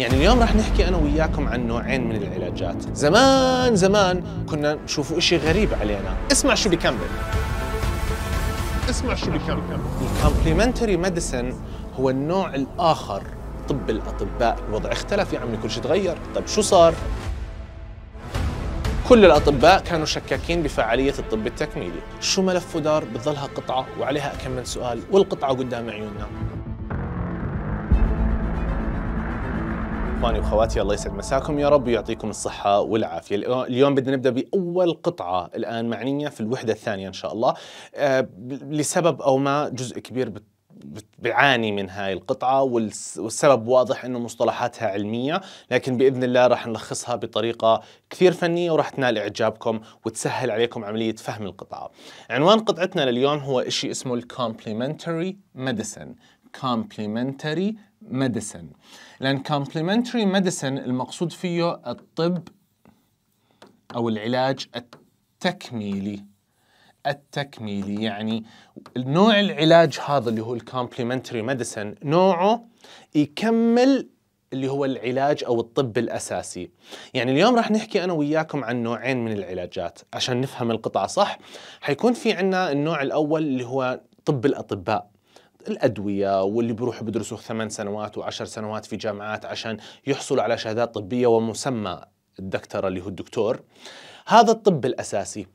يعني اليوم راح نحكي انا وياكم عن نوعين من العلاجات زمان زمان كنا نشوف اشي غريب علينا اسمع شو بيكمل اسمع شو بيكمل الكومبلمنتري ميديسن هو النوع الاخر طب الاطباء الوضع اختلف يا عمي كل شيء تغير طب شو صار كل الأطباء كانوا شكاكين بفعالية الطب التكميلي شو ملف ودار بتظلها قطعة وعليها كم من سؤال والقطعة قدام عيوننا اخواني واخواتي الله يسعد مساكم يا رب ويعطيكم الصحه والعافيه، اليوم بدنا نبدا باول قطعه الان معنيه في الوحده الثانيه ان شاء الله آه، لسبب او ما جزء كبير بت بيعاني من هاي القطعة والسبب واضح انه مصطلحاتها علمية لكن بإذن الله راح نلخصها بطريقة كثير فنية وراح تنال إعجابكم وتسهل عليكم عملية فهم القطعة عنوان قطعتنا لليوم هو إشي اسمه الكومبليمنتري ميديسن كومبليمنتري ميديسن لأن complementary medicine المقصود فيه الطب أو العلاج التكميلي التكميلي يعني نوع العلاج هذا اللي هو الكومبلمنتري ميديسن نوعه يكمل اللي هو العلاج او الطب الاساسي. يعني اليوم راح نحكي انا وياكم عن نوعين من العلاجات عشان نفهم القطعه صح. حيكون في عندنا النوع الاول اللي هو طب الاطباء الادويه واللي بيروحوا بدرسوا ثمان سنوات وعشر سنوات في جامعات عشان يحصلوا على شهادات طبيه ومسمى الدكتوره اللي هو الدكتور هذا الطب الاساسي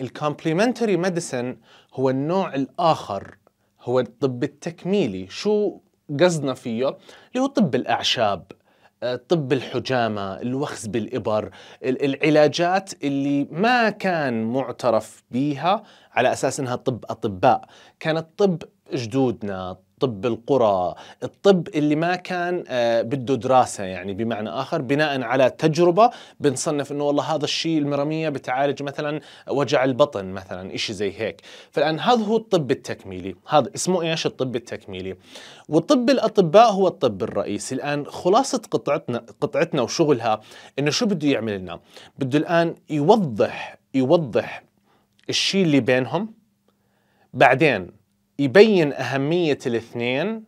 الكومبلمنتري ميديسن هو النوع الاخر هو الطب التكميلي شو قصدنا فيه اللي هو طب الاعشاب آه، طب الحجامة الوخز بالإبر العلاجات اللي ما كان معترف بيها على أساس أنها طب أطباء كان الطب جدودنا طب القرى الطب اللي ما كان آه، بده دراسة يعني بمعنى آخر بناء على تجربة بنصنف أنه والله هذا الشيء المرمية بتعالج مثلا وجع البطن مثلا إشي زي هيك فالآن هذا هو الطب التكميلي هذا اسمه إيش الطب التكميلي وطب الأطباء هو الطب الرئيسي الآن خلاصة قطعتنا, قطعتنا وشغلها أنه شو بده يعمل لنا بده الآن يوضح يوضح الشيء اللي بينهم بعدين يبين أهمية الاثنين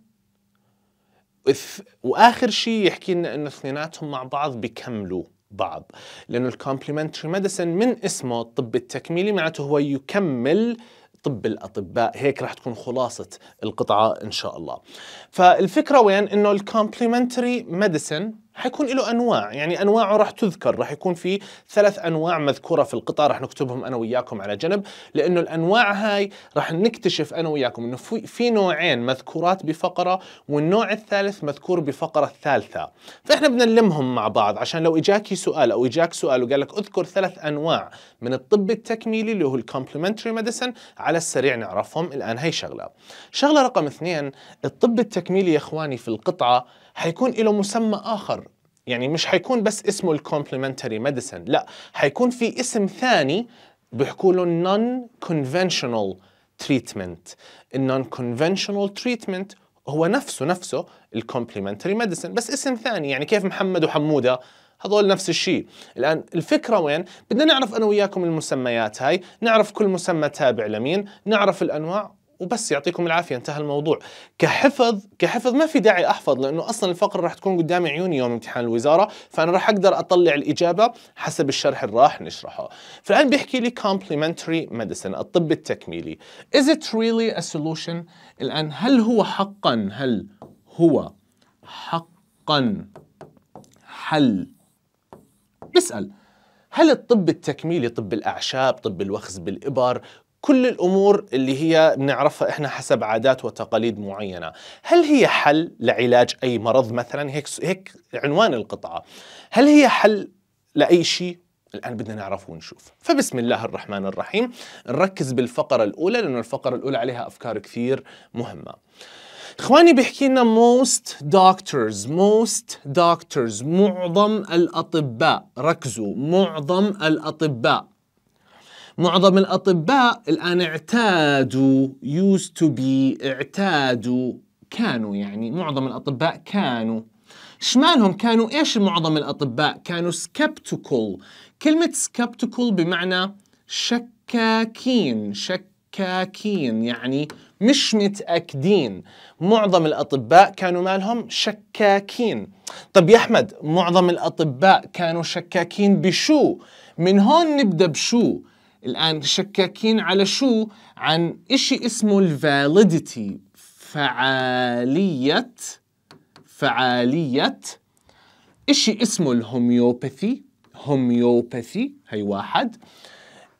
واخر شيء يحكي لنا انه اثنيناتهم مع بعض بيكملوا بعض لانه الكومبلمنتري ميديسن من اسمه الطب التكميلي معناته هو يكمل طب الاطباء هيك رح تكون خلاصه القطعه ان شاء الله فالفكره وين انه الكومبلمنتري ميديسن حيكون له انواع يعني انواعه راح تذكر راح يكون في ثلاث انواع مذكوره في القطار راح نكتبهم انا وياكم على جنب لانه الانواع هاي راح نكتشف انا وياكم انه في نوعين مذكورات بفقره والنوع الثالث مذكور بفقره الثالثه فاحنا بدنا نلمهم مع بعض عشان لو اجاكي سؤال او اجاك سؤال وقال لك اذكر ثلاث انواع من الطب التكميلي اللي هو الكومبلمنتري ميديسن على السريع نعرفهم الان هي شغله شغله رقم اثنين الطب التكميلي يا اخواني في القطعه حيكون له مسمى آخر يعني مش حيكون بس اسمه الكومبلمنتري ميديسن لا حيكون في اسم ثاني بيحكوا له نون كونفنشنال تريتمنت النون كونفنشنال تريتمنت هو نفسه نفسه الكومبلمنتري ميديسن بس اسم ثاني يعني كيف محمد وحموده هذول نفس الشيء الآن الفكرة وين؟ بدنا نعرف أنا وياكم المسميات هاي نعرف كل مسمى تابع لمين نعرف الأنواع وبس يعطيكم العافيه انتهى الموضوع كحفظ كحفظ ما في داعي احفظ لانه اصلا الفقره راح تكون قدام عيوني يوم امتحان الوزاره فانا راح اقدر اطلع الاجابه حسب الشرح اللي راح نشرحه فالان بيحكي لي complementary medicine الطب التكميلي is it really a solution الان هل هو حقا هل هو حقا حل نسال هل الطب التكميلي طب الأعشاب طب الوخز بالإبر كل الأمور اللي هي بنعرفها إحنا حسب عادات وتقاليد معينة هل هي حل لعلاج أي مرض مثلا هيك, هيك عنوان القطعة هل هي حل لأي شيء الآن بدنا نعرف ونشوف فبسم الله الرحمن الرحيم نركز بالفقرة الأولى لأنه الفقرة الأولى عليها أفكار كثير مهمة اخواني بيحكي لنا most doctors most doctors معظم الاطباء ركزوا معظم الاطباء معظم الأطباء الآن اعتادوا used to be اعتادوا كانوا يعني معظم الأطباء كانوا شمالهم كانوا إيش معظم الأطباء كانوا skeptical كلمة skeptical بمعنى شكاكين شكاكين يعني مش متأكدين معظم الأطباء كانوا مالهم شكاكين طب يا أحمد معظم الأطباء كانوا شكاكين بشو؟ من هون نبدأ بشو؟ الآن شكاكين على شو؟ عن إشي اسمه الفاليديتي فعالية فعالية إشي اسمه الهوميوباثي هوميوباثي هي واحد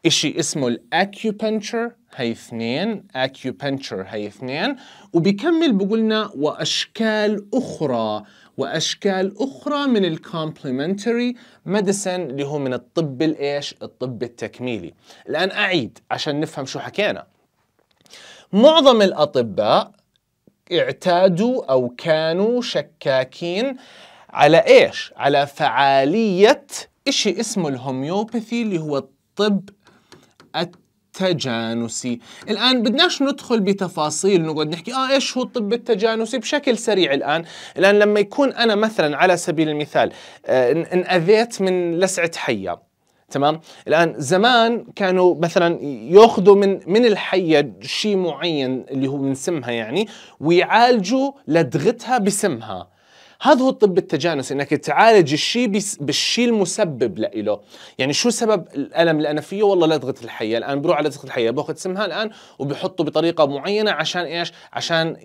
إشي اسمه الأكيوبنشر هي اثنين أكيوبنشر هي اثنين وبيكمل بقولنا وأشكال أخرى وأشكال أخرى من الكومبلمنتري ميديسن اللي هو من الطب الإيش الطب التكميلي الآن أعيد عشان نفهم شو حكينا معظم الأطباء اعتادوا أو كانوا شكاكين على إيش؟ على فعالية إشي اسمه الهوميوباثي اللي هو الطب التكميلي. التجانسي الآن بدناش ندخل بتفاصيل نقعد نحكي آه إيش هو الطب التجانسي بشكل سريع الآن الآن لما يكون أنا مثلا على سبيل المثال آه انأذيت من لسعة حية تمام الان زمان كانوا مثلا ياخذوا من من الحيه شيء معين اللي هو من سمها يعني ويعالجوا لدغتها بسمها هذا هو الطب التجانسي انك تعالج الشيء بالشيء المسبب له يعني شو سبب الالم اللي انا فيه والله لدغه الحيه الان بروح على لدغه الحيه باخذ سمها الان وبحطه بطريقه معينه عشان ايش عشان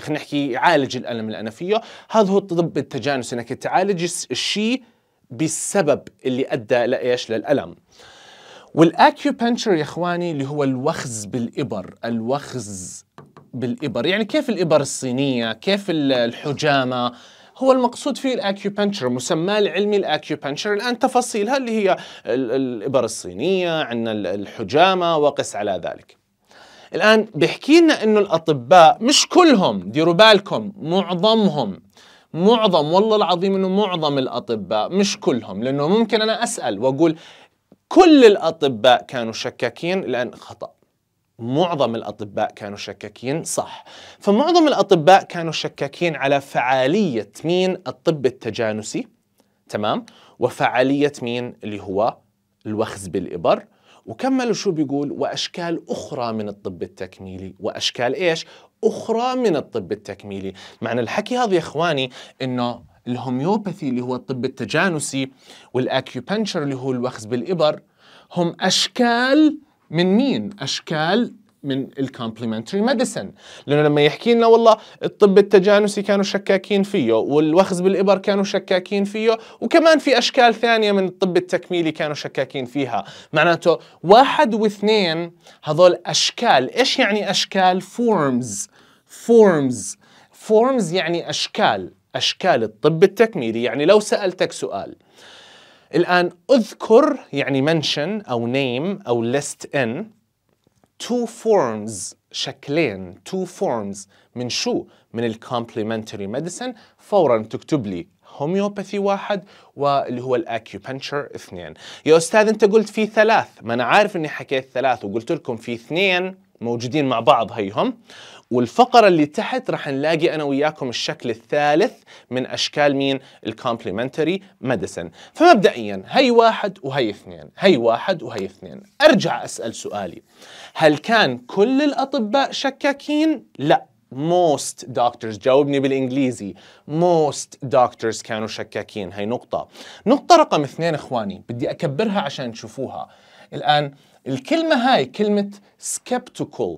خلينا نحكي يعالج الالم اللي انا فيه هذا هو الطب التجانسي انك تعالج الشيء بالسبب اللي ادى لايش للالم والاكيوبنشر يا اخواني اللي هو الوخز بالابر الوخز بالابر يعني كيف الابر الصينيه كيف الحجامه هو المقصود فيه الاكيوبنشر مسماه العلمي الاكيوبنشر الان تفاصيلها اللي هي الابر الصينيه عندنا الحجامه وقس على ذلك الان بيحكي لنا انه الاطباء مش كلهم ديروا بالكم معظمهم معظم والله العظيم انه معظم الاطباء مش كلهم لانه ممكن انا اسال واقول كل الاطباء كانوا شكاكين لان خطا معظم الأطباء كانوا شكاكين صح فمعظم الأطباء كانوا شكاكين على فعالية مين الطب التجانسي تمام وفعالية مين اللي هو الوخز بالإبر وكملوا شو بيقول وأشكال أخرى من الطب التكميلي وأشكال إيش أخرى من الطب التكميلي معنى الحكي هذا يا إخواني إنه الهوميوباثي اللي هو الطب التجانسي والاكيوبنشر اللي هو الوخز بالإبر هم أشكال من مين؟ أشكال من الكومبلمنتري ميديسن لانه لما يحكي لنا والله الطب التجانسي كانوا شكاكين فيه والوخز بالابر كانوا شكاكين فيه وكمان في اشكال ثانيه من الطب التكميلي كانوا شكاكين فيها معناته واحد واثنين هذول اشكال ايش يعني اشكال فورمز فورمز فورمز يعني اشكال اشكال الطب التكميلي يعني لو سالتك سؤال الآن اذكر يعني mention أو name أو list in two forms شكلين two forms من شو؟ من الكومبلمنتري ميديسن فورا تكتب لي هوميوباثي واحد واللي هو الاكيوبنشر اثنين يا استاذ انت قلت في ثلاث ما انا عارف اني حكيت ثلاث وقلت لكم في اثنين موجودين مع بعض هيهم والفقرة اللي تحت رح نلاقي أنا وياكم الشكل الثالث من أشكال مين الكومبلمنتري ميديسن فمبدئيا هي واحد وهي اثنين هي واحد وهي اثنين أرجع أسأل سؤالي هل كان كل الأطباء شكاكين؟ لا most doctors جاوبني بالانجليزي most doctors كانوا شكاكين هي نقطة نقطة رقم اثنين اخواني بدي اكبرها عشان تشوفوها الان الكلمة هاي كلمة skeptical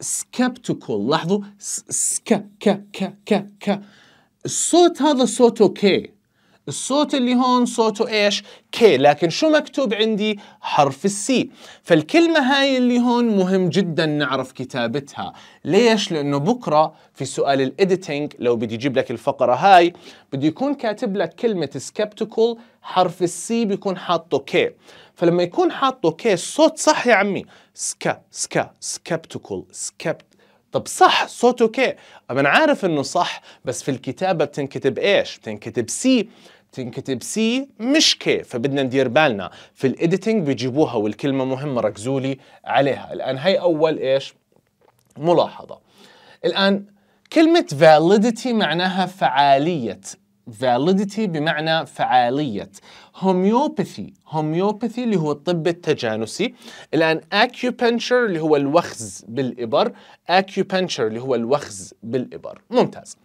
skeptical لاحظوا سك ك ك ك ك ك الصوت هذا صوت اوكي okay. الصوت اللي هون صوته ايش كي لكن شو مكتوب عندي حرف السي فالكلمة هاي اللي هون مهم جدا نعرف كتابتها ليش لانه بكرة في سؤال الإديتينج لو بدي يجيب لك الفقرة هاي بده يكون كاتب لك كلمة سكبتيكال حرف السي بيكون حاطه كي فلما يكون حاطه كي الصوت صح يا عمي سكا سكا سكبتيكال سكبت طب صح صوته كي أنا عارف انه صح بس في الكتابة بتنكتب ايش بتنكتب سي تنكتب سي مش كي فبدنا ندير بالنا في الايديتنج بيجيبوها والكلمه مهمه ركزوا لي عليها الان هي اول ايش ملاحظه الان كلمه validity معناها فعاليه validity بمعنى فعالية هوميوباثي هوميوباثي اللي هو الطب التجانسي الآن acupuncture اللي هو الوخز بالإبر acupuncture اللي هو الوخز بالإبر ممتاز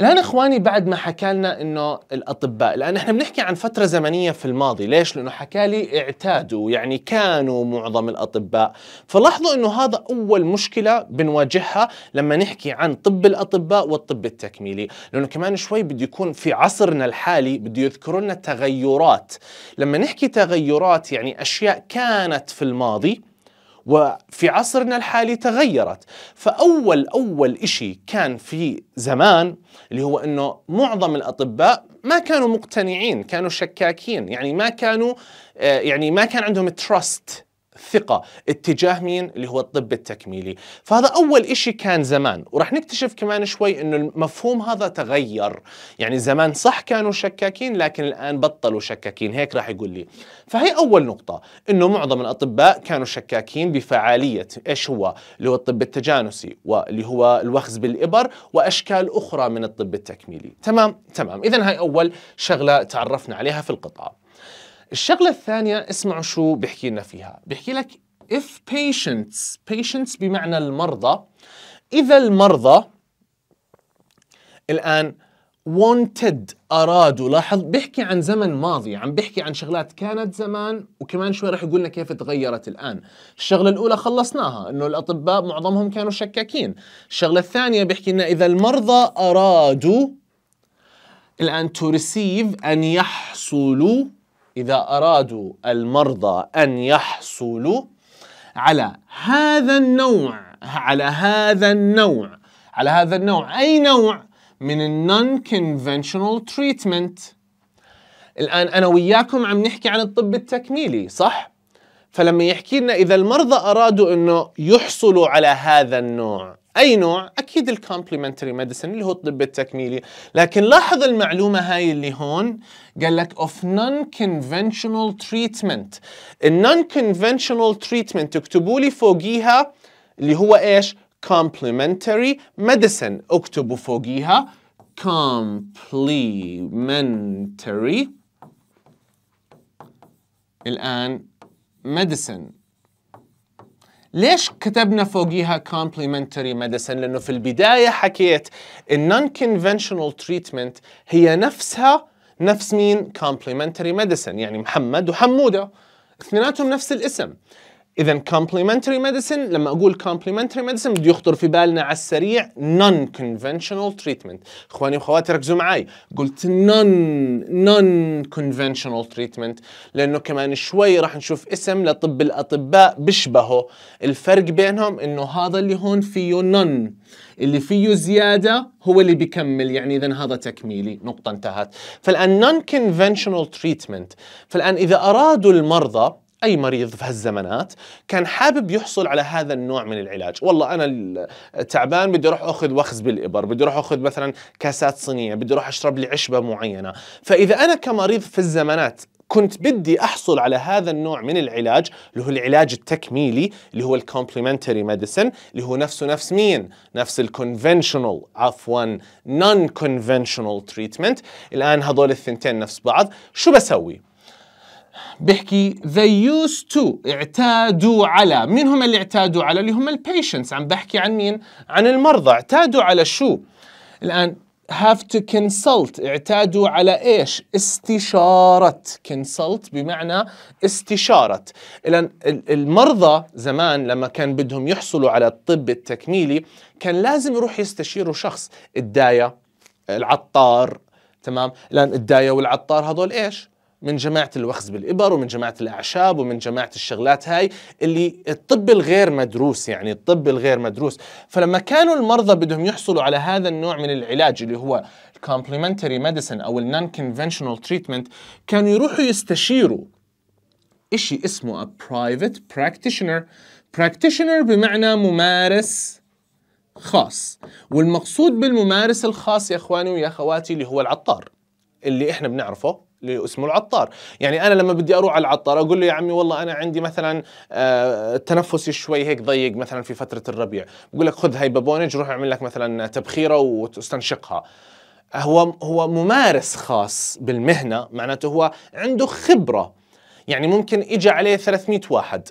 الان اخواني بعد ما حكى لنا انه الاطباء الان احنا بنحكي عن فتره زمنيه في الماضي ليش لانه حكى لي اعتادوا يعني كانوا معظم الاطباء فلاحظوا انه هذا اول مشكله بنواجهها لما نحكي عن طب الاطباء والطب التكميلي لانه كمان شوي بده يكون في عصرنا الحالي بده يذكروا لنا تغيرات لما نحكي تغيرات يعني اشياء كانت في الماضي وفي عصرنا الحالي تغيرت فأول أول إشي كان في زمان اللي هو أنه معظم الأطباء ما كانوا مقتنعين كانوا شكاكين يعني ما كانوا آه، يعني ما كان عندهم تراست ثقة اتجاه مين اللي هو الطب التكميلي فهذا أول إشي كان زمان ورح نكتشف كمان شوي أنه المفهوم هذا تغير يعني زمان صح كانوا شكاكين لكن الآن بطلوا شكاكين هيك راح يقول لي فهي أول نقطة أنه معظم الأطباء كانوا شكاكين بفعالية إيش هو اللي هو الطب التجانسي واللي هو الوخز بالإبر وأشكال أخرى من الطب التكميلي تمام تمام إذا هاي أول شغلة تعرفنا عليها في القطعة الشغلة الثانية اسمعوا شو بيحكي لنا فيها بيحكي لك if patients patients بمعنى المرضى إذا المرضى الآن wanted أرادوا لاحظ بيحكي عن زمن ماضي عم بيحكي عن شغلات كانت زمان وكمان شوي رح يقول لنا كيف تغيرت الآن الشغلة الأولى خلصناها إنه الأطباء معظمهم كانوا شكاكين الشغلة الثانية بيحكي لنا إذا المرضى أرادوا الآن to receive أن يحصلوا إذا أرادوا المرضى أن يحصلوا على هذا النوع على هذا النوع على هذا النوع أي نوع من الـ Non-Conventional Treatment الآن أنا وياكم عم نحكي عن الطب التكميلي صح؟ فلما يحكي لنا إذا المرضى أرادوا أنه يحصلوا على هذا النوع اي نوع اكيد الكومبلمنتري ميديسن اللي هو الطب التكميلي لكن لاحظ المعلومه هاي اللي هون قال لك اوف نون كونفنشنال تريتمنت النون كونفنشنال تريتمنت اكتبوا لي فوقيها اللي هو ايش complementary medicine اكتبوا فوقيها complementary الان medicine ليش كتبنا فوقيها complementary medicine؟ لأنه في البداية حكيت الـ non-conventional treatment هي نفسها نفس مين؟ complementary medicine يعني محمد وحمودة اثنيناتهم نفس الاسم اذا complementary medicine لما اقول complementary medicine بده يخطر في بالنا على السريع non conventional treatment اخواني واخواتي ركزوا معي قلت non non conventional treatment لانه كمان شوي راح نشوف اسم لطب الاطباء بيشبهه الفرق بينهم انه هذا اللي هون فيه non اللي فيه زياده هو اللي بيكمل يعني اذا هذا تكميلي نقطه انتهت فالان non conventional treatment فالان اذا ارادوا المرضى اي مريض في هالزمانات كان حابب يحصل على هذا النوع من العلاج والله انا تعبان بدي اروح اخذ وخز بالابر بدي اروح اخذ مثلا كاسات صينيه بدي اروح اشرب لي عشبه معينه فاذا انا كمريض في الزمانات كنت بدي احصل على هذا النوع من العلاج اللي هو العلاج التكميلي اللي هو الكومبلمنتري ميديسن اللي هو نفسه نفس مين؟ نفس الكونفنشنال عفوا نون كونفنشنال تريتمنت الان هذول الثنتين نفس بعض شو بسوي؟ بحكي they used to اعتادوا على مين هم اللي اعتادوا على اللي هم البيشنتس عم بحكي عن مين عن المرضى اعتادوا على شو الآن have to consult اعتادوا على ايش استشارة consult بمعنى استشارة الآن المرضى زمان لما كان بدهم يحصلوا على الطب التكميلي كان لازم يروح يستشيروا شخص الداية العطار تمام الآن الداية والعطار هذول ايش من جماعة الوخز بالإبر ومن جماعة الأعشاب ومن جماعة الشغلات هاي اللي الطب الغير مدروس يعني الطب الغير مدروس فلما كانوا المرضى بدهم يحصلوا على هذا النوع من العلاج اللي هو الكومبلمنتري medicine أو non conventional تريتمنت كانوا يروحوا يستشيروا إشي اسمه a private practitioner practitioner بمعنى ممارس خاص والمقصود بالممارس الخاص يا اخواني ويا اخواتي اللي هو العطار اللي احنا بنعرفه اسمه العطار يعني انا لما بدي اروح على العطار اقول له يا عمي والله انا عندي مثلا آه، تنفسي شوي هيك ضيق مثلا في فتره الربيع بقول لك خذ هاي بابونج روح اعمل لك مثلا تبخيره واستنشقها هو هو ممارس خاص بالمهنه معناته هو عنده خبره يعني ممكن اجى عليه 300 واحد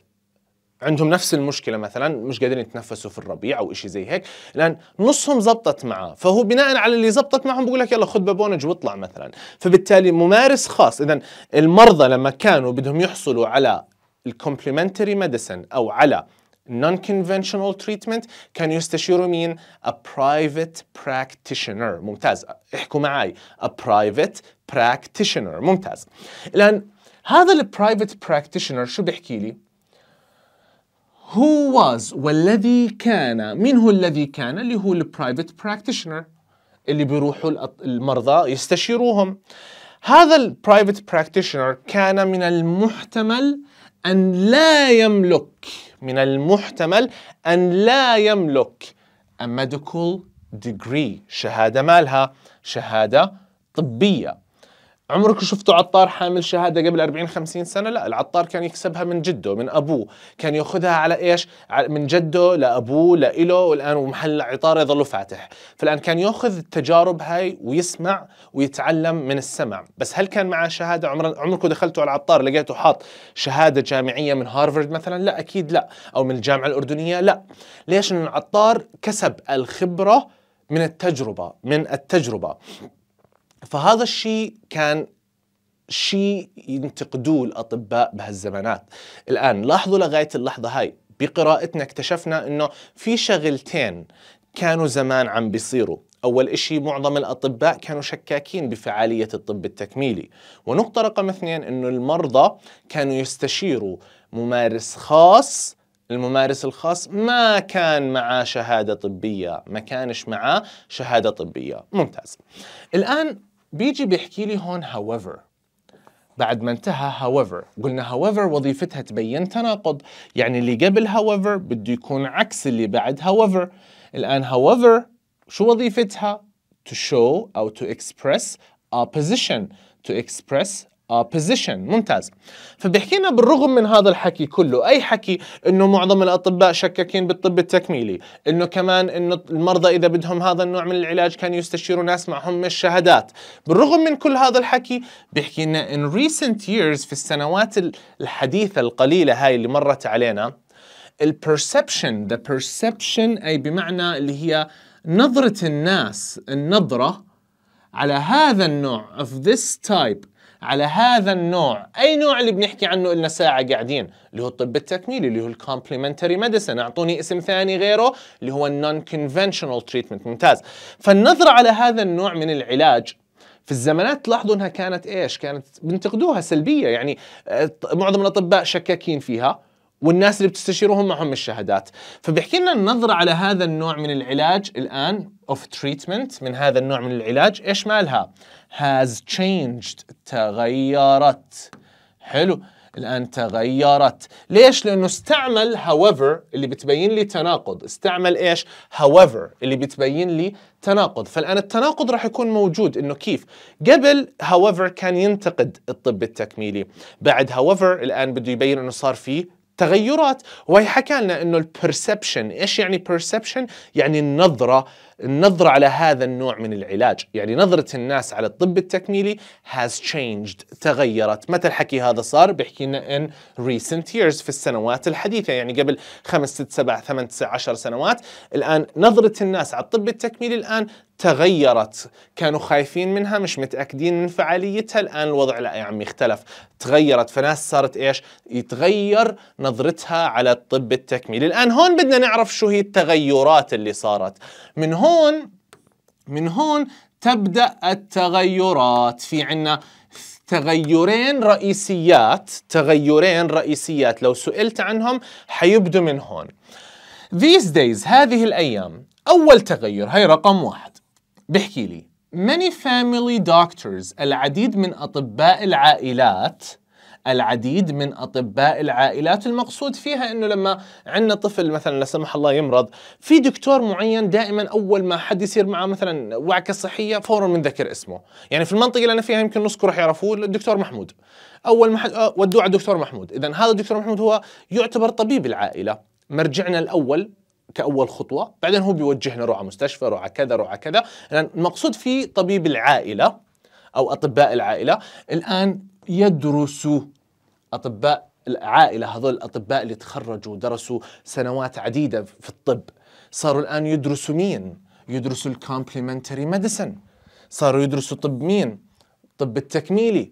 عندهم نفس المشكله مثلا مش قادرين يتنفسوا في الربيع او شيء زي هيك لان نصهم زبطت معاه فهو بناء على اللي زبطت معهم بقول لك يلا خذ بابونج واطلع مثلا فبالتالي ممارس خاص اذا المرضى لما كانوا بدهم يحصلوا على الكومبلمنتري ميديسن او على نون كونفشنال تريتمنت كانوا يستشيروا مين؟ ا برايفت براكتيشنر ممتاز احكوا معي ا برايفت براكتيشنر ممتاز الان هذا البرايفت براكتيشنر شو بيحكي لي؟ who was والذي كان من هو الذي كان اللي هو البرايفت براكتيشنر اللي بيروحوا المرضى يستشيروهم هذا البرايفت براكتيشنر كان من المحتمل أن لا يملك من المحتمل أن لا يملك a medical degree شهادة مالها شهادة طبية عمرك شفتوا عطار حامل شهاده قبل 40 50 سنه لا العطار كان يكسبها من جده من ابوه كان ياخذها على ايش من جده لابوه لإله والان ومحل عطار يظل فاتح فالان كان ياخذ التجارب هاي ويسمع ويتعلم من السمع بس هل كان معه شهاده عمر عمركم دخلتوا على العطار لقيته حاط شهاده جامعيه من هارفرد مثلا لا اكيد لا او من الجامعه الاردنيه لا ليش العطار كسب الخبره من التجربه من التجربه فهذا الشيء كان شيء ينتقدوه الاطباء بهالزمانات الان لاحظوا لغايه اللحظه هاي بقراءتنا اكتشفنا انه في شغلتين كانوا زمان عم بيصيروا أول إشي معظم الأطباء كانوا شكاكين بفعالية الطب التكميلي ونقطة رقم اثنين أنه المرضى كانوا يستشيروا ممارس خاص الممارس الخاص ما كان معاه شهادة طبية ما كانش معاه شهادة طبية ممتاز الآن بيجي بيحكي لي هون however بعد ما انتهى however قلنا however وظيفتها تبين تناقض يعني اللي قبل however بده يكون عكس اللي بعد however الآن however شو وظيفتها to show أو to express opposition to express بوزيشن آه، ممتاز فبيحكي لنا بالرغم من هذا الحكي كله اي حكي انه معظم الاطباء شكاكين بالطب التكميلي انه كمان انه المرضى اذا بدهم هذا النوع من العلاج كانوا يستشيروا ناس معهم مش شهادات بالرغم من كل هذا الحكي بيحكي لنا ان recent years في السنوات الحديثه القليله هاي اللي مرت علينا البرسبشن ذا perception اي بمعنى اللي هي نظره الناس النظره على هذا النوع of this type على هذا النوع اي نوع اللي بنحكي عنه لنا ساعه قاعدين اللي هو الطب التكميلي اللي هو الكومبلمنتري ميديسن اعطوني اسم ثاني غيره اللي هو النون كونفنشنال تريتمنت ممتاز فالنظره على هذا النوع من العلاج في الزمانات تلاحظوا انها كانت ايش؟ كانت بنتقدوها سلبيه يعني آه، معظم الاطباء شكاكين فيها، والناس اللي بتستشيروهم معهم الشهادات فبيحكي لنا النظرة على هذا النوع من العلاج الآن of treatment من هذا النوع من العلاج إيش مالها has changed تغيرت حلو الآن تغيرت ليش؟ لأنه استعمل however اللي بتبين لي تناقض استعمل إيش؟ however اللي بتبين لي تناقض فالآن التناقض راح يكون موجود إنه كيف قبل however كان ينتقد الطب التكميلي بعد however الآن بده يبين إنه صار فيه تغيرات وهي حكى لنا انه البرسبشن ايش يعني برسبشن يعني النظره النظره على هذا النوع من العلاج يعني نظره الناس على الطب التكميلي has changed تغيرت متى الحكي هذا صار بيحكي لنا in recent years في السنوات الحديثه يعني قبل 5 6 7 8 9 10 سنوات الان نظره الناس على الطب التكميلي الان تغيرت كانوا خايفين منها مش متأكدين من فعاليتها الآن الوضع لا يا عمي اختلف تغيرت فناس صارت إيش يتغير نظرتها على الطب التكميلي الآن هون بدنا نعرف شو هي التغيرات اللي صارت من هون من هون تبدأ التغيرات في عنا تغيرين رئيسيات تغيرين رئيسيات لو سئلت عنهم حيبدو من هون These days هذه الأيام أول تغير هي رقم واحد بحكي لي many family doctors العديد من أطباء العائلات العديد من أطباء العائلات المقصود فيها أنه لما عندنا طفل مثلا لا سمح الله يمرض في دكتور معين دائما أول ما حد يصير معه مثلا وعكة صحية فورا بنذكر اسمه يعني في المنطقة اللي أنا فيها يمكن نصكم راح يعرفوه الدكتور محمود أول ما حد آه، ودوه على الدكتور محمود إذا هذا الدكتور محمود هو يعتبر طبيب العائلة مرجعنا الأول كاول خطوه بعدين هو بيوجهنا روح على مستشفى روح على كذا روح على كذا يعني المقصود في طبيب العائله او اطباء العائله الان يدرسوا اطباء العائله هذول الاطباء اللي تخرجوا درسوا سنوات عديده في الطب صاروا الان يدرسوا مين يدرسوا الكومبلمنتري ميديسن صاروا يدرسوا طب مين طب التكميلي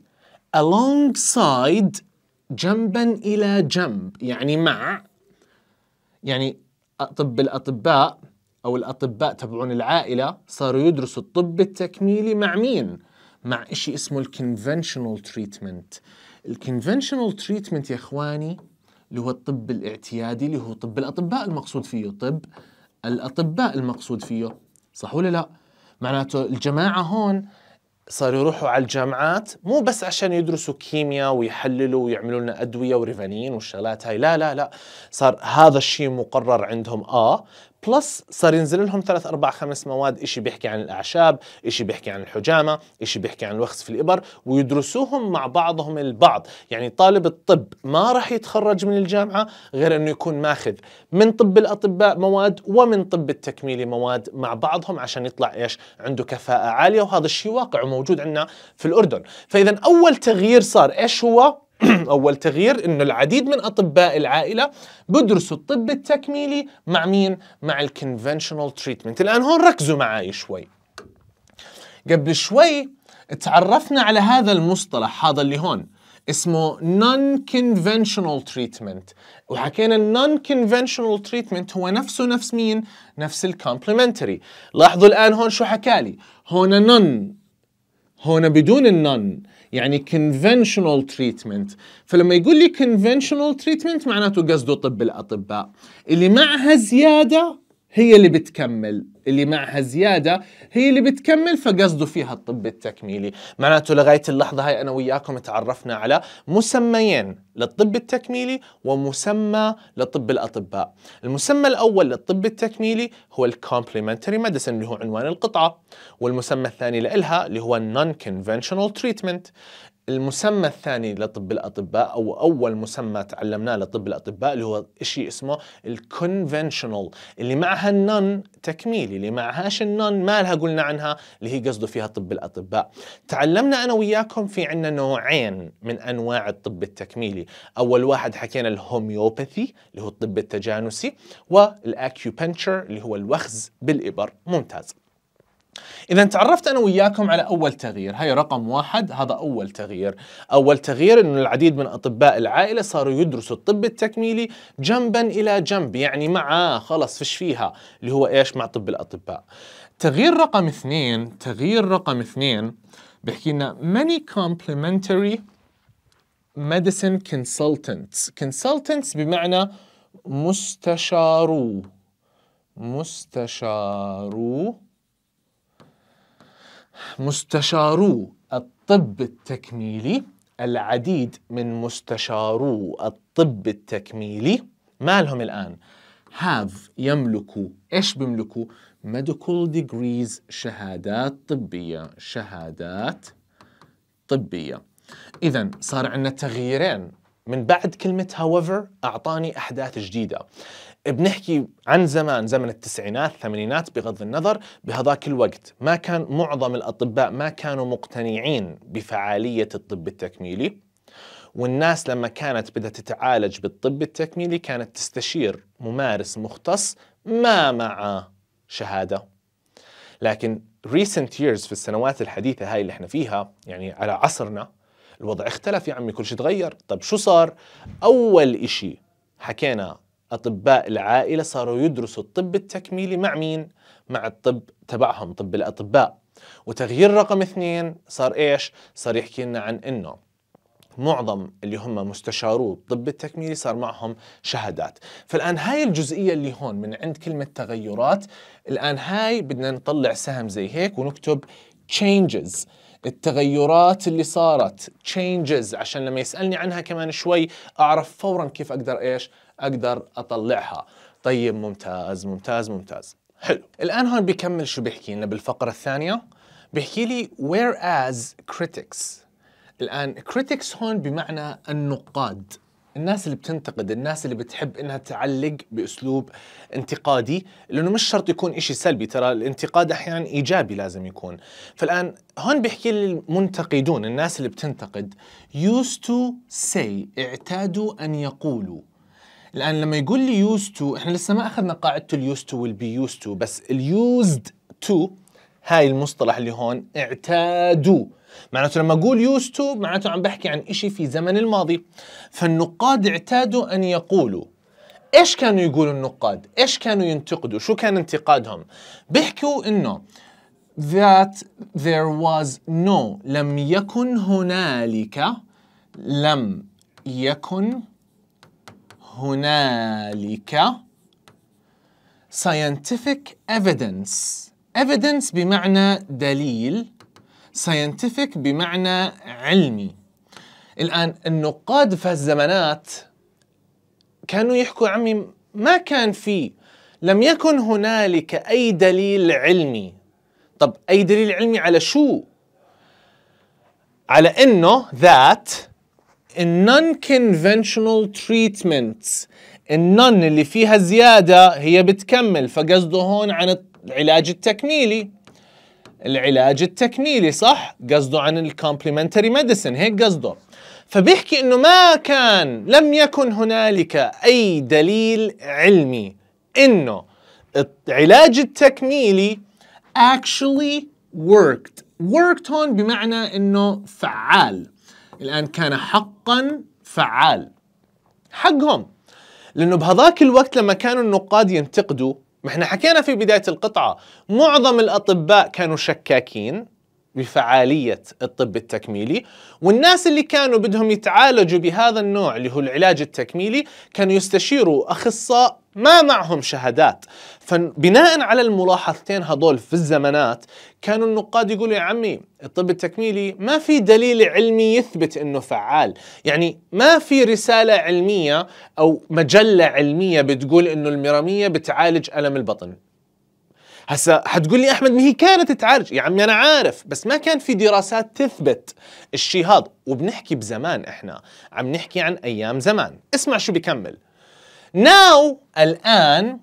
alongside جنبا الى جنب يعني مع يعني طب الأطباء أو الأطباء تبعون العائلة صاروا يدرسوا الطب التكميلي مع مين؟ مع إشي اسمه الكونفنشنال تريتمنت الكونفنشنال تريتمنت يا إخواني اللي هو الطب الاعتيادي اللي هو طب الأطباء المقصود فيه طب الأطباء المقصود فيه صح ولا لا؟ معناته الجماعة هون صاروا يروحوا على الجامعات مو بس عشان يدرسوا كيمياء ويحللوا ويعملوا لنا ادويه وريفانين والشغلات هاي لا لا لا صار هذا الشيء مقرر عندهم اه بلس صار ينزل لهم ثلاث اربع خمس مواد شيء بيحكي عن الاعشاب شيء بيحكي عن الحجامه شيء بيحكي عن الوخز في الابر ويدرسوهم مع بعضهم البعض يعني طالب الطب ما راح يتخرج من الجامعه غير انه يكون ماخذ من طب الاطباء مواد ومن طب التكميلي مواد مع بعضهم عشان يطلع ايش عنده كفاءه عاليه وهذا الشيء واقع وموجود عندنا في الاردن فاذا اول تغيير صار ايش هو أول تغيير أنه العديد من أطباء العائلة بدرسوا الطب التكميلي مع مين؟ مع الكونفشنال تريتمنت الآن هون ركزوا معي شوي قبل شوي تعرفنا على هذا المصطلح هذا اللي هون اسمه non conventional treatment وحكينا non conventional treatment هو نفسه نفس مين نفس الكومبلمنتري لاحظوا الان هون شو حكالي هون نون هون بدون النن يعني conventional treatment فلما يقول لي conventional treatment معناته قصده طب الأطباء اللي معها زيادة هي اللي بتكمل اللي معها زيادة هي اللي بتكمل فقصده فيها الطب التكميلي معناته لغاية اللحظة هاي أنا وياكم تعرفنا على مسميين للطب التكميلي ومسمى لطب الأطباء المسمى الأول للطب التكميلي هو Complementary ميديسن اللي هو عنوان القطعة والمسمى الثاني لإلها اللي هو النون conventional treatment المسمى الثاني لطب الاطباء او اول مسمى تعلمناه لطب الاطباء اللي هو شيء اسمه الكونفنشنال اللي معها النون تكميلي اللي معهاش النون ما لها قلنا عنها اللي هي قصده فيها طب الاطباء تعلمنا انا وياكم في عندنا نوعين من انواع الطب التكميلي اول واحد حكينا الهوميوباثي اللي هو الطب التجانسي والاكيوبنشر اللي هو الوخز بالابر ممتاز إذا تعرفت أنا وياكم على أول تغيير، هاي رقم واحد هذا أول تغيير، أول تغيير إنه العديد من أطباء العائلة صاروا يدرسوا الطب التكميلي جنبا إلى جنب، يعني معاه خلص فش فيها، اللي هو إيش مع طب الأطباء. تغيير رقم اثنين، تغيير رقم اثنين بحكي لنا many complementary medicine consultants، consultants بمعنى مستشارو مستشارو مستشارو الطب التكميلي العديد من مستشارو الطب التكميلي مالهم الآن have يملكوا ايش بيملكوا medical degrees شهادات طبية شهادات طبية إذا صار عندنا تغييرين من بعد كلمة however أعطاني أحداث جديدة بنحكي عن زمان زمن التسعينات الثمانينات بغض النظر بهذاك الوقت ما كان معظم الأطباء ما كانوا مقتنعين بفعالية الطب التكميلي والناس لما كانت بدها تتعالج بالطب التكميلي كانت تستشير ممارس مختص ما معه شهادة لكن recent years في السنوات الحديثة هاي اللي احنا فيها يعني على عصرنا الوضع اختلف يا عمي كل شيء تغير طب شو صار أول إشي حكينا أطباء العائلة صاروا يدرسوا الطب التكميلي مع مين؟ مع الطب تبعهم طب الأطباء وتغيير رقم اثنين صار إيش؟ صار يحكي لنا عن إنه معظم اللي هم مستشارو الطب التكميلي صار معهم شهادات فالآن هاي الجزئية اللي هون من عند كلمة تغيرات الآن هاي بدنا نطلع سهم زي هيك ونكتب changes التغيرات اللي صارت changes عشان لما يسألني عنها كمان شوي أعرف فورا كيف أقدر إيش اقدر اطلعها طيب ممتاز ممتاز ممتاز حلو الان هون بيكمل شو بيحكي لنا بالفقره الثانيه بيحكي لي whereas critics الان critics هون بمعنى النقاد الناس اللي بتنتقد الناس اللي بتحب انها تعلق باسلوب انتقادي لانه مش شرط يكون إشي سلبي ترى الانتقاد احيانا ايجابي لازم يكون فالان هون بيحكي المنتقدون الناس اللي بتنتقد used to say اعتادوا ان يقولوا الان لما يقول لي يوز تو احنا لسه ما اخذنا قاعده اليوز تو والبي يوز تو بس اليوزد تو هاي المصطلح اللي هون اعتادوا معناته لما اقول يوز تو معناته عم بحكي عن شيء في زمن الماضي فالنقاد اعتادوا ان يقولوا ايش كانوا يقولوا النقاد ايش كانوا ينتقدوا شو كان انتقادهم بيحكوا انه that there was no لم يكن هنالك لم يكن هنالك scientific evidence evidence بمعنى دليل scientific بمعنى علمي الآن النقاد في هالزمنات كانوا يحكوا عمي ما كان في لم يكن هنالك أي دليل علمي طب أي دليل علمي على شو؟ على أنه ذات non-conventional treatments النون اللي فيها زيادة هي بتكمل فقصده هون عن العلاج التكميلي العلاج التكميلي صح قصده عن الكومبلمنتري ميديسن هيك قصده فبيحكي انه ما كان لم يكن هنالك اي دليل علمي انه العلاج التكميلي actually worked worked هون بمعنى انه فعال الآن كان حقا فعال حقهم لأنه بهذاك الوقت لما كانوا النقاد ينتقدوا ما احنا حكينا في بداية القطعة معظم الأطباء كانوا شكاكين بفعالية الطب التكميلي والناس اللي كانوا بدهم يتعالجوا بهذا النوع اللي هو العلاج التكميلي كانوا يستشيروا أخصاء ما معهم شهادات فبناء على الملاحظتين هذول في الزمانات كانوا النقاد يقولوا يا عمي الطب التكميلي ما في دليل علمي يثبت انه فعال يعني ما في رسالة علمية او مجلة علمية بتقول انه الميرامية بتعالج ألم البطن هسا حتقول لي احمد ما هي كانت تعالج يا عمي انا عارف بس ما كان في دراسات تثبت الشيء هذا وبنحكي بزمان احنا عم نحكي عن ايام زمان اسمع شو بكمل ناو الان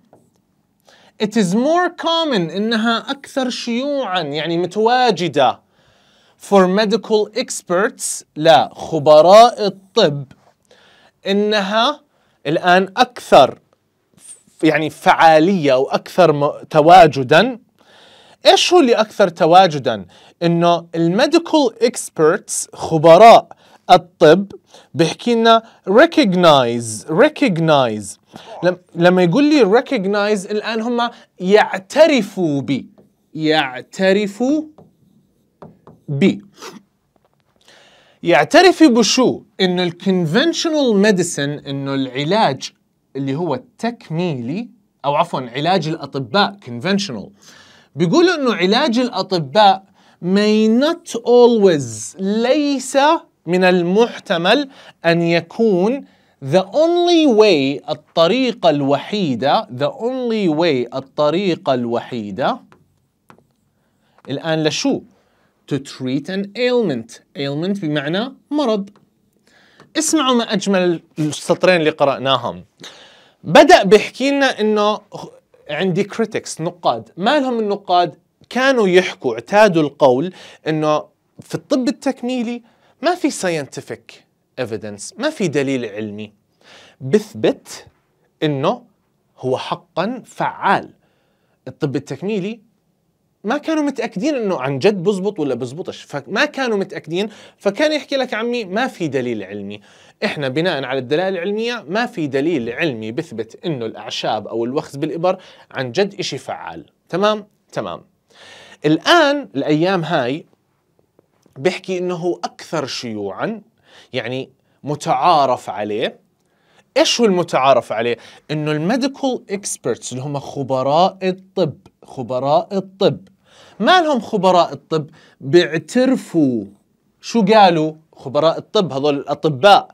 It is more common إنها أكثر شيوعا يعني متواجدة for medical experts لا خبراء الطب إنها الآن أكثر يعني فعالية وأكثر تواجدا إيش هو اللي أكثر تواجدا؟ إنه الميديكال experts خبراء الطب بيحكي لنا recognize recognize لما يقول لي recognize الآن هم يعترفوا بي يعترفوا بي يعترف بشو؟ انه conventional medicine انه العلاج اللي هو التكميلي او عفوا علاج الاطباء conventional بيقولوا انه علاج الاطباء may not always ليس من المحتمل أن يكون the only way الطريقة الوحيدة the only way الطريقة الوحيدة الآن لشو؟ to treat an ailment ailment بمعنى مرض اسمعوا ما أجمل السطرين اللي قرأناهم بدأ بيحكي لنا إنه عندي critics نقاد ما لهم النقاد كانوا يحكوا اعتادوا القول إنه في الطب التكميلي ما في ساينتفك ايفيدنس ما في دليل علمي بثبت انه هو حقا فعال الطب التكميلي ما كانوا متاكدين انه عن جد بزبط ولا بزبطش فما كانوا متاكدين فكان يحكي لك عمي ما في دليل علمي احنا بناء على الدلائل العلميه ما في دليل علمي بثبت انه الاعشاب او الوخز بالابر عن جد إشي فعال تمام تمام الان الايام هاي بيحكي انه اكثر شيوعا يعني متعارف عليه ايش هو المتعارف عليه انه الميديكال اكسبرتس اللي هم خبراء الطب خبراء الطب ما لهم خبراء الطب بيعترفوا شو قالوا خبراء الطب هذول الاطباء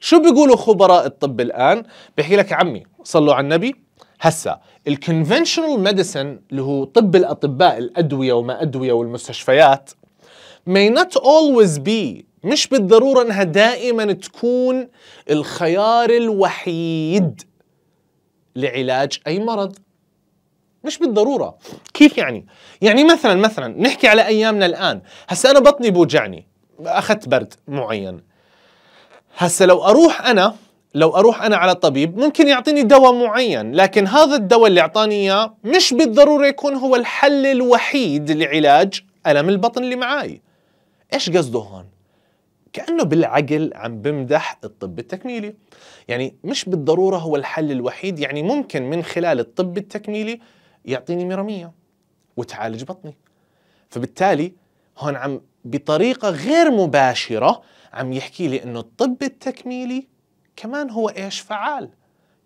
شو بيقولوا خبراء الطب الان بيحكي لك عمي صلوا على النبي هسا الكونفنشنال ميديسن اللي هو طب الاطباء الادويه وما ادويه والمستشفيات may not always be مش بالضرورة أنها دائما تكون الخيار الوحيد لعلاج أي مرض مش بالضرورة كيف يعني؟ يعني مثلا مثلا نحكي على أيامنا الآن هسا أنا بطني بوجعني أخذت برد معين هسا لو أروح أنا لو أروح أنا على طبيب ممكن يعطيني دواء معين لكن هذا الدواء اللي أعطاني إياه مش بالضرورة يكون هو الحل الوحيد لعلاج ألم البطن اللي معاي ايش قصده هون؟ كانه بالعقل عم بمدح الطب التكميلي يعني مش بالضروره هو الحل الوحيد يعني ممكن من خلال الطب التكميلي يعطيني ميراميه وتعالج بطني فبالتالي هون عم بطريقه غير مباشره عم يحكي لي انه الطب التكميلي كمان هو ايش فعال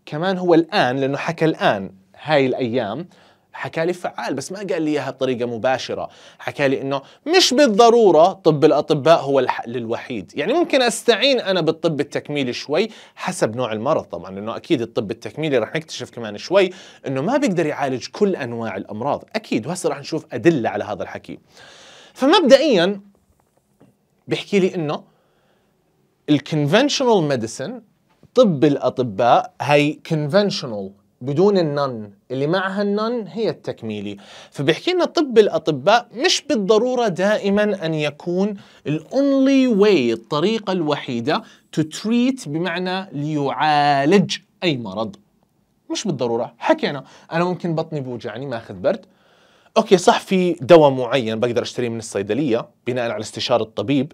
كمان هو الان لانه حكى الان هاي الايام حكى لي فعال بس ما قال لي اياها بطريقه مباشره حكى لي انه مش بالضروره طب الاطباء هو الحل الوحيد يعني ممكن استعين انا بالطب التكميلي شوي حسب نوع المرض طبعا لانه اكيد الطب التكميلي رح نكتشف كمان شوي انه ما بيقدر يعالج كل انواع الامراض اكيد وهسه رح نشوف ادله على هذا الحكي فمبدئيا بيحكي لي انه الكونفنشنال ميديسن طب الاطباء هي كونفنشنال بدون النن اللي معها النن هي التكميلي فبيحكي لنا طب الأطباء مش بالضرورة دائما أن يكون الأونلي واي الطريقة الوحيدة تو تريت بمعنى ليعالج أي مرض مش بالضرورة حكينا أنا ممكن بطني بوجعني ماخذ برد أوكي صح في دواء معين بقدر أشتريه من الصيدلية بناء على استشارة الطبيب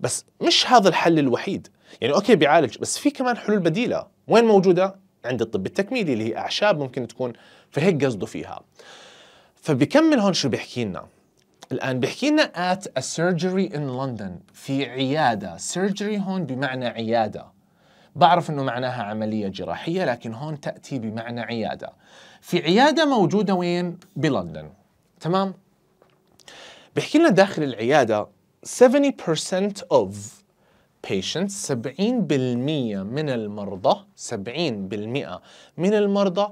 بس مش هذا الحل الوحيد يعني أوكي بيعالج بس في كمان حلول بديلة وين موجودة؟ عند الطب التكميلي اللي هي اعشاب ممكن تكون فهيك قصده فيها فبكمل هون شو بيحكي لنا الان بيحكي لنا at a surgery in London في عياده surgery هون بمعنى عياده بعرف انه معناها عمليه جراحيه لكن هون تاتي بمعنى عياده في عياده موجوده وين بلندن تمام بيحكي لنا داخل العياده 70% of patients 70% من المرضى 70% من المرضى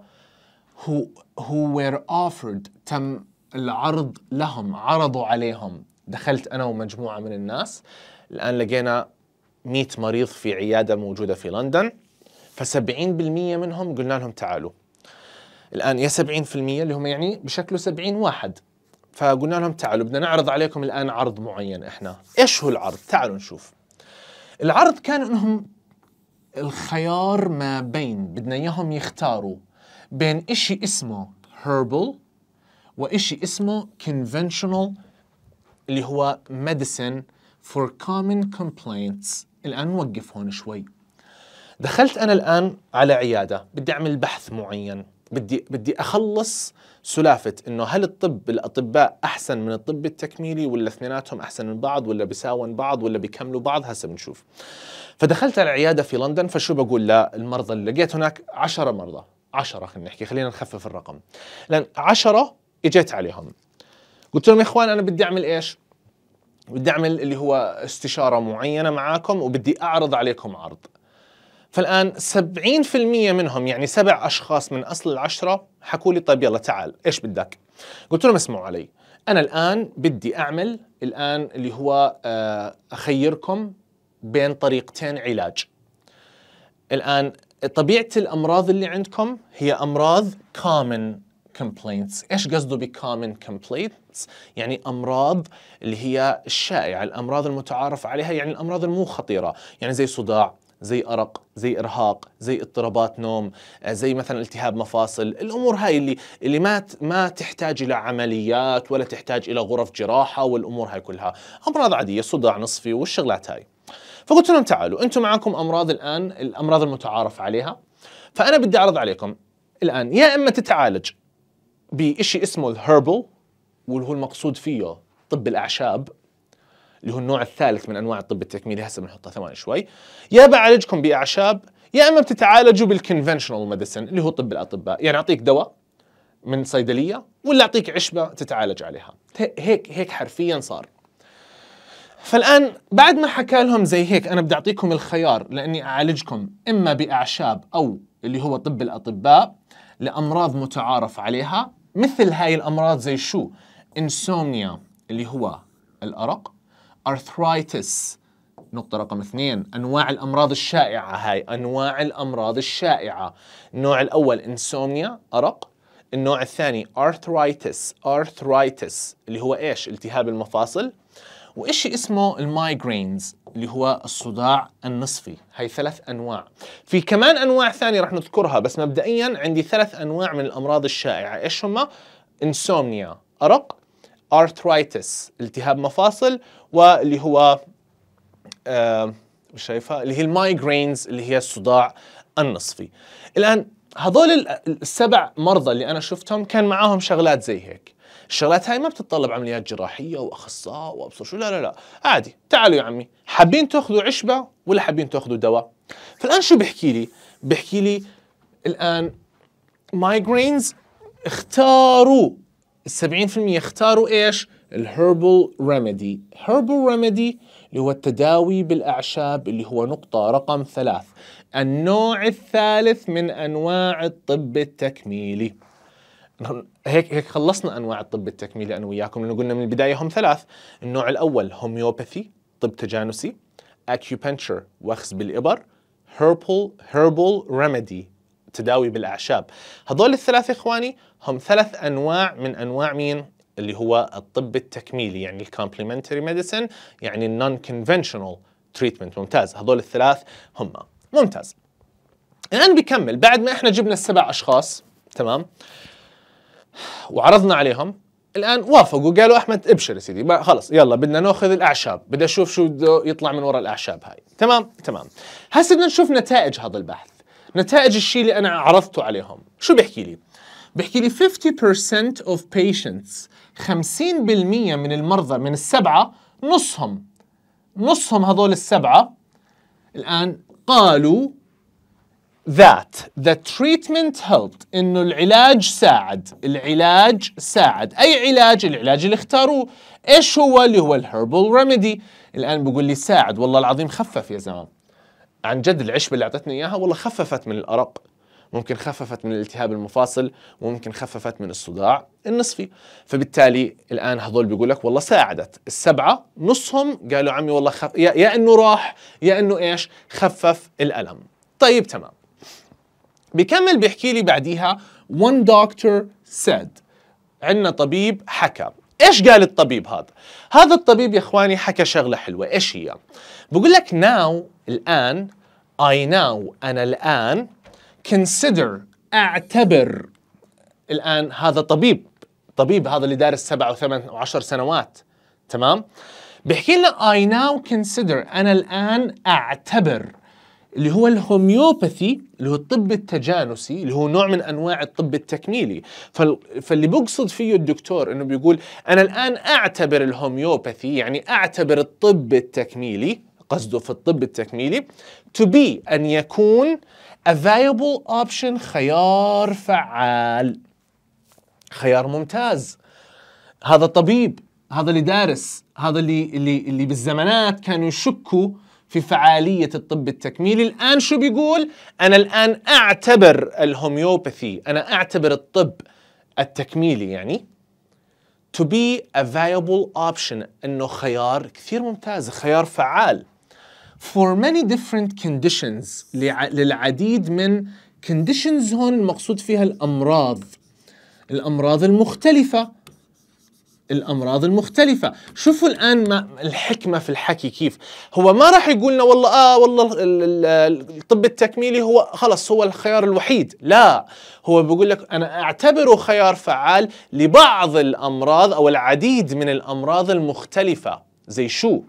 who, who were offered تم العرض لهم عرضوا عليهم دخلت أنا ومجموعة من الناس الآن لقينا 100 مريض في عيادة موجودة في لندن ف70% منهم قلنا لهم تعالوا الآن يا 70% اللي هم يعني بشكله 70 واحد فقلنا لهم تعالوا بدنا نعرض عليكم الآن عرض معين إحنا إيش هو العرض تعالوا نشوف العرض كان انهم الخيار ما بين بدنا اياهم يختاروا بين اشي اسمه herbal وإشي اسمه conventional اللي هو medicine for common complaints الآن نوقف هون شوي دخلت أنا الآن على عيادة بدي أعمل بحث معين بدي بدي اخلص سلافه انه هل الطب الاطباء احسن من الطب التكميلي ولا اثنيناتهم احسن من بعض ولا بيساون بعض ولا بيكملوا بعض هسه بنشوف فدخلت على العياده في لندن فشو بقول للمرضى اللي لقيت هناك 10 مرضى 10 خلينا نحكي خلينا نخفف الرقم لان 10 اجيت عليهم قلت لهم يا اخوان انا بدي اعمل ايش بدي اعمل اللي هو استشاره معينه معاكم وبدي اعرض عليكم عرض فالآن 70% منهم يعني سبع أشخاص من أصل العشرة حكوا لي طيب يلا تعال إيش بدك؟ قلت لهم اسمعوا علي أنا الآن بدي أعمل الآن اللي هو آه، أخيركم بين طريقتين علاج الآن طبيعة الأمراض اللي عندكم هي أمراض common complaints ايش قصده ب common complaints يعني امراض اللي هي الشائعه الامراض المتعارف عليها يعني الامراض المو خطيره يعني زي صداع زي أرق زي إرهاق زي اضطرابات نوم آه، زي مثلا التهاب مفاصل الأمور هاي اللي, اللي ما, ما تحتاج إلى عمليات ولا تحتاج إلى غرف جراحة والأمور هاي كلها أمراض عادية صداع نصفي والشغلات هاي فقلت لهم تعالوا أنتم معكم أمراض الآن الأمراض المتعارف عليها فأنا بدي أعرض عليكم الآن يا إما تتعالج بشيء اسمه الهربل واللي هو المقصود فيه طب الأعشاب اللي هو النوع الثالث من انواع الطب التكميلي هسه بنحطها ثواني شوي يا بعالجكم باعشاب يا اما بتتعالجوا بالكونفشنال ميديسن اللي هو طب الاطباء يعني اعطيك دواء من صيدليه ولا اعطيك عشبه تتعالج عليها هيك هيك حرفيا صار فالان بعد ما حكى لهم زي هيك انا بدي اعطيكم الخيار لاني اعالجكم اما باعشاب او اللي هو طب الاطباء لامراض متعارف عليها مثل هاي الامراض زي شو انسومنيا اللي هو الارق arthritis نقطة رقم اثنين أنواع الأمراض الشائعة هاي أنواع الأمراض الشائعة النوع الأول إنسومنيا أرق النوع الثاني arthritis arthritis اللي هو إيش التهاب المفاصل وإشي اسمه المايجرينز اللي هو الصداع النصفي هاي ثلاث أنواع في كمان أنواع ثانية رح نذكرها بس مبدئيا عندي ثلاث أنواع من الأمراض الشائعة إيش هما إنسومنيا أرق arthritis التهاب مفاصل واللي هو آه، مش شايفها اللي هي المايجرينز اللي هي الصداع النصفي الآن هذول السبع مرضى اللي أنا شفتهم كان معاهم شغلات زي هيك الشغلات هاي ما بتتطلب عمليات جراحية وأخصائي وأبصر شو لا لا لا عادي تعالوا يا عمي حابين تاخذوا عشبة ولا حابين تاخذوا دواء فالآن شو بحكي لي بحكي لي الآن مايجرينز اختاروا في 70% اختاروا ايش؟ الهربل ريميدي هربل ريميدي اللي هو التداوي بالأعشاب اللي هو نقطة رقم ثلاث النوع الثالث من أنواع الطب التكميلي هيك هيك خلصنا انواع الطب التكميلي انا وياكم لانه قلنا من البدايه هم ثلاث، النوع الاول هوميوباثي طب تجانسي، اكيوبنشر وخز بالابر، هيربل هيربل ريمدي التداوي بالاعشاب هذول الثلاث اخواني هم ثلاث انواع من انواع مين اللي هو الطب التكميلي يعني الكومبلمنتري ميديسن يعني النون كونفنشنال تريتمنت ممتاز هذول الثلاث هم ممتاز الان بكمل بعد ما احنا جبنا السبع اشخاص تمام وعرضنا عليهم الان وافقوا قالوا احمد ابشر يا سيدي خلص يلا بدنا ناخذ الاعشاب بدي اشوف شو بده يطلع من وراء الاعشاب هاي تمام تمام هسه بدنا نشوف نتائج هذا البحث نتائج الشيء اللي أنا عرضته عليهم شو بيحكي لي؟ بيحكي لي 50% of patients 50% من المرضى من السبعة نصهم نصهم هذول السبعة الآن قالوا that the treatment helped انه العلاج ساعد العلاج ساعد اي علاج العلاج اللي اختاروه ايش هو اللي هو الهربال ريميدي الان بقول لي ساعد والله العظيم خفف يا زلمه عن جد العشبه اللي اعطتني اياها والله خففت من الارق ممكن خففت من الالتهاب المفاصل وممكن خففت من الصداع النصفي فبالتالي الان هذول بيقول لك والله ساعدت السبعه نصهم قالوا عمي والله خف... يا, يا انه راح يا انه ايش خفف الالم طيب تمام بيكمل بيحكي لي بعديها one doctor said عندنا طبيب حكى ايش قال الطبيب هذا؟ هذا الطبيب يا اخواني حكى شغله حلوه، ايش هي؟ بقول لك ناو الان اي ناو انا الان كونسيدر اعتبر الان هذا طبيب، طبيب هذا اللي دارس سبع وثمان وعشر سنوات تمام؟ بيحكي لنا اي ناو كونسيدر أنا الآن أعتبر اللي هو الهوميوباثي اللي هو الطب التجانسي اللي هو نوع من انواع الطب التكميلي فاللي بقصد فيه الدكتور انه بيقول انا الان اعتبر الهوميوباثي يعني اعتبر الطب التكميلي قصده في الطب التكميلي to be ان يكون a viable option خيار فعال خيار ممتاز هذا طبيب هذا اللي دارس هذا اللي اللي اللي بالزمانات كانوا يشكوا في فعالية الطب التكميلي الآن شو بيقول؟ أنا الآن أعتبر الهوميوباثي أنا أعتبر الطب التكميلي يعني to be a viable option إنه خيار كثير ممتاز خيار فعال for many different conditions للعديد من conditions هون المقصود فيها الأمراض الأمراض المختلفة الامراض المختلفه شوفوا الان ما الحكمه في الحكي كيف هو ما راح يقول لنا والله اه والله الطب التكميلي هو خلص هو الخيار الوحيد لا هو بيقول لك انا اعتبره خيار فعال لبعض الامراض او العديد من الامراض المختلفه زي شو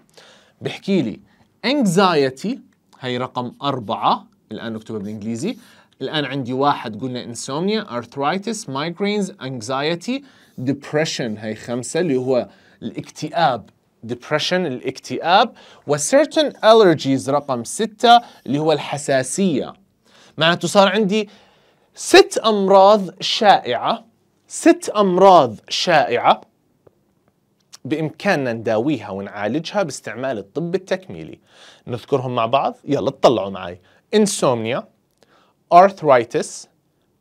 بحكي لي انكزايتي هي رقم أربعة الآن نكتبها بالإنجليزي الآن عندي واحد قلنا انسومنيا أرثرايتس مايجرينز انكزايتي ديبرشن هاي خمسة اللي هو الاكتئاب depression الاكتئاب و certain allergies رقم ستة اللي هو الحساسية معناته صار عندي ست أمراض شائعة ست أمراض شائعة بإمكاننا نداويها ونعالجها باستعمال الطب التكميلي نذكرهم مع بعض يلا اطلعوا معي insomnia arthritis,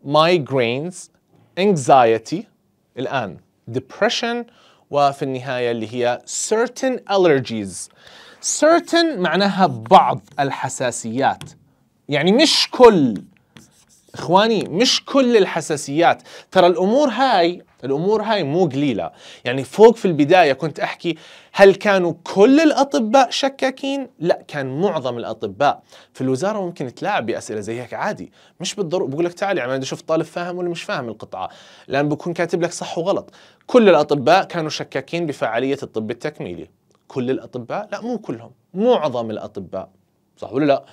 migraines, anxiety الآن depression وفي النهاية اللي هي certain allergies certain معناها بعض الحساسيات يعني مش كل إخواني مش كل الحساسيات ترى الأمور هاي الامور هاي مو قليله يعني فوق في البدايه كنت احكي هل كانوا كل الاطباء شكاكين لا كان معظم الاطباء في الوزاره ممكن تلاعب باسئله زي هيك عادي مش بالضروره بقول لك تعال يعني عمال شوف الطالب فاهم ولا مش فاهم القطعه لان بكون كاتب لك صح وغلط كل الاطباء كانوا شكاكين بفعاليه الطب التكميلي كل الاطباء لا مو كلهم معظم الاطباء صح ولا لا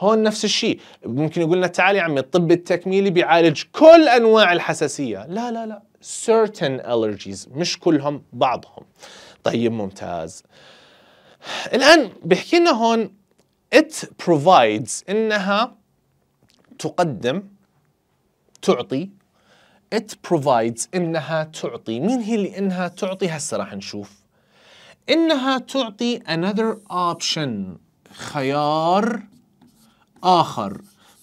هون نفس الشيء ممكن يقول لنا تعال يا عمي الطب التكميلي بيعالج كل انواع الحساسيه لا لا لا certain allergies مش كلهم بعضهم طيب ممتاز الان بيحكي لنا هون it provides انها تقدم تعطي it provides انها تعطي مين هي اللي انها تعطي هسه راح نشوف انها تعطي another option خيار آخر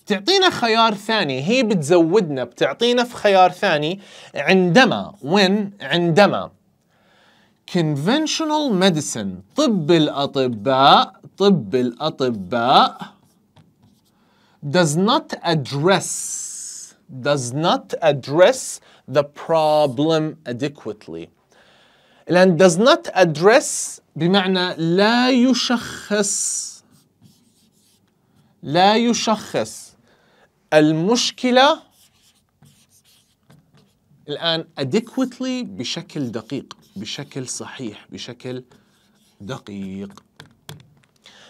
بتعطينا خيار ثاني هي بتزودنا بتعطينا في خيار ثاني عندما when عندما conventional medicine طب الأطباء طب الأطباء does not address does not address the problem adequately لأن does not address بمعنى لا يشخص لا يشخص المشكلة الآن adequately بشكل دقيق بشكل صحيح بشكل دقيق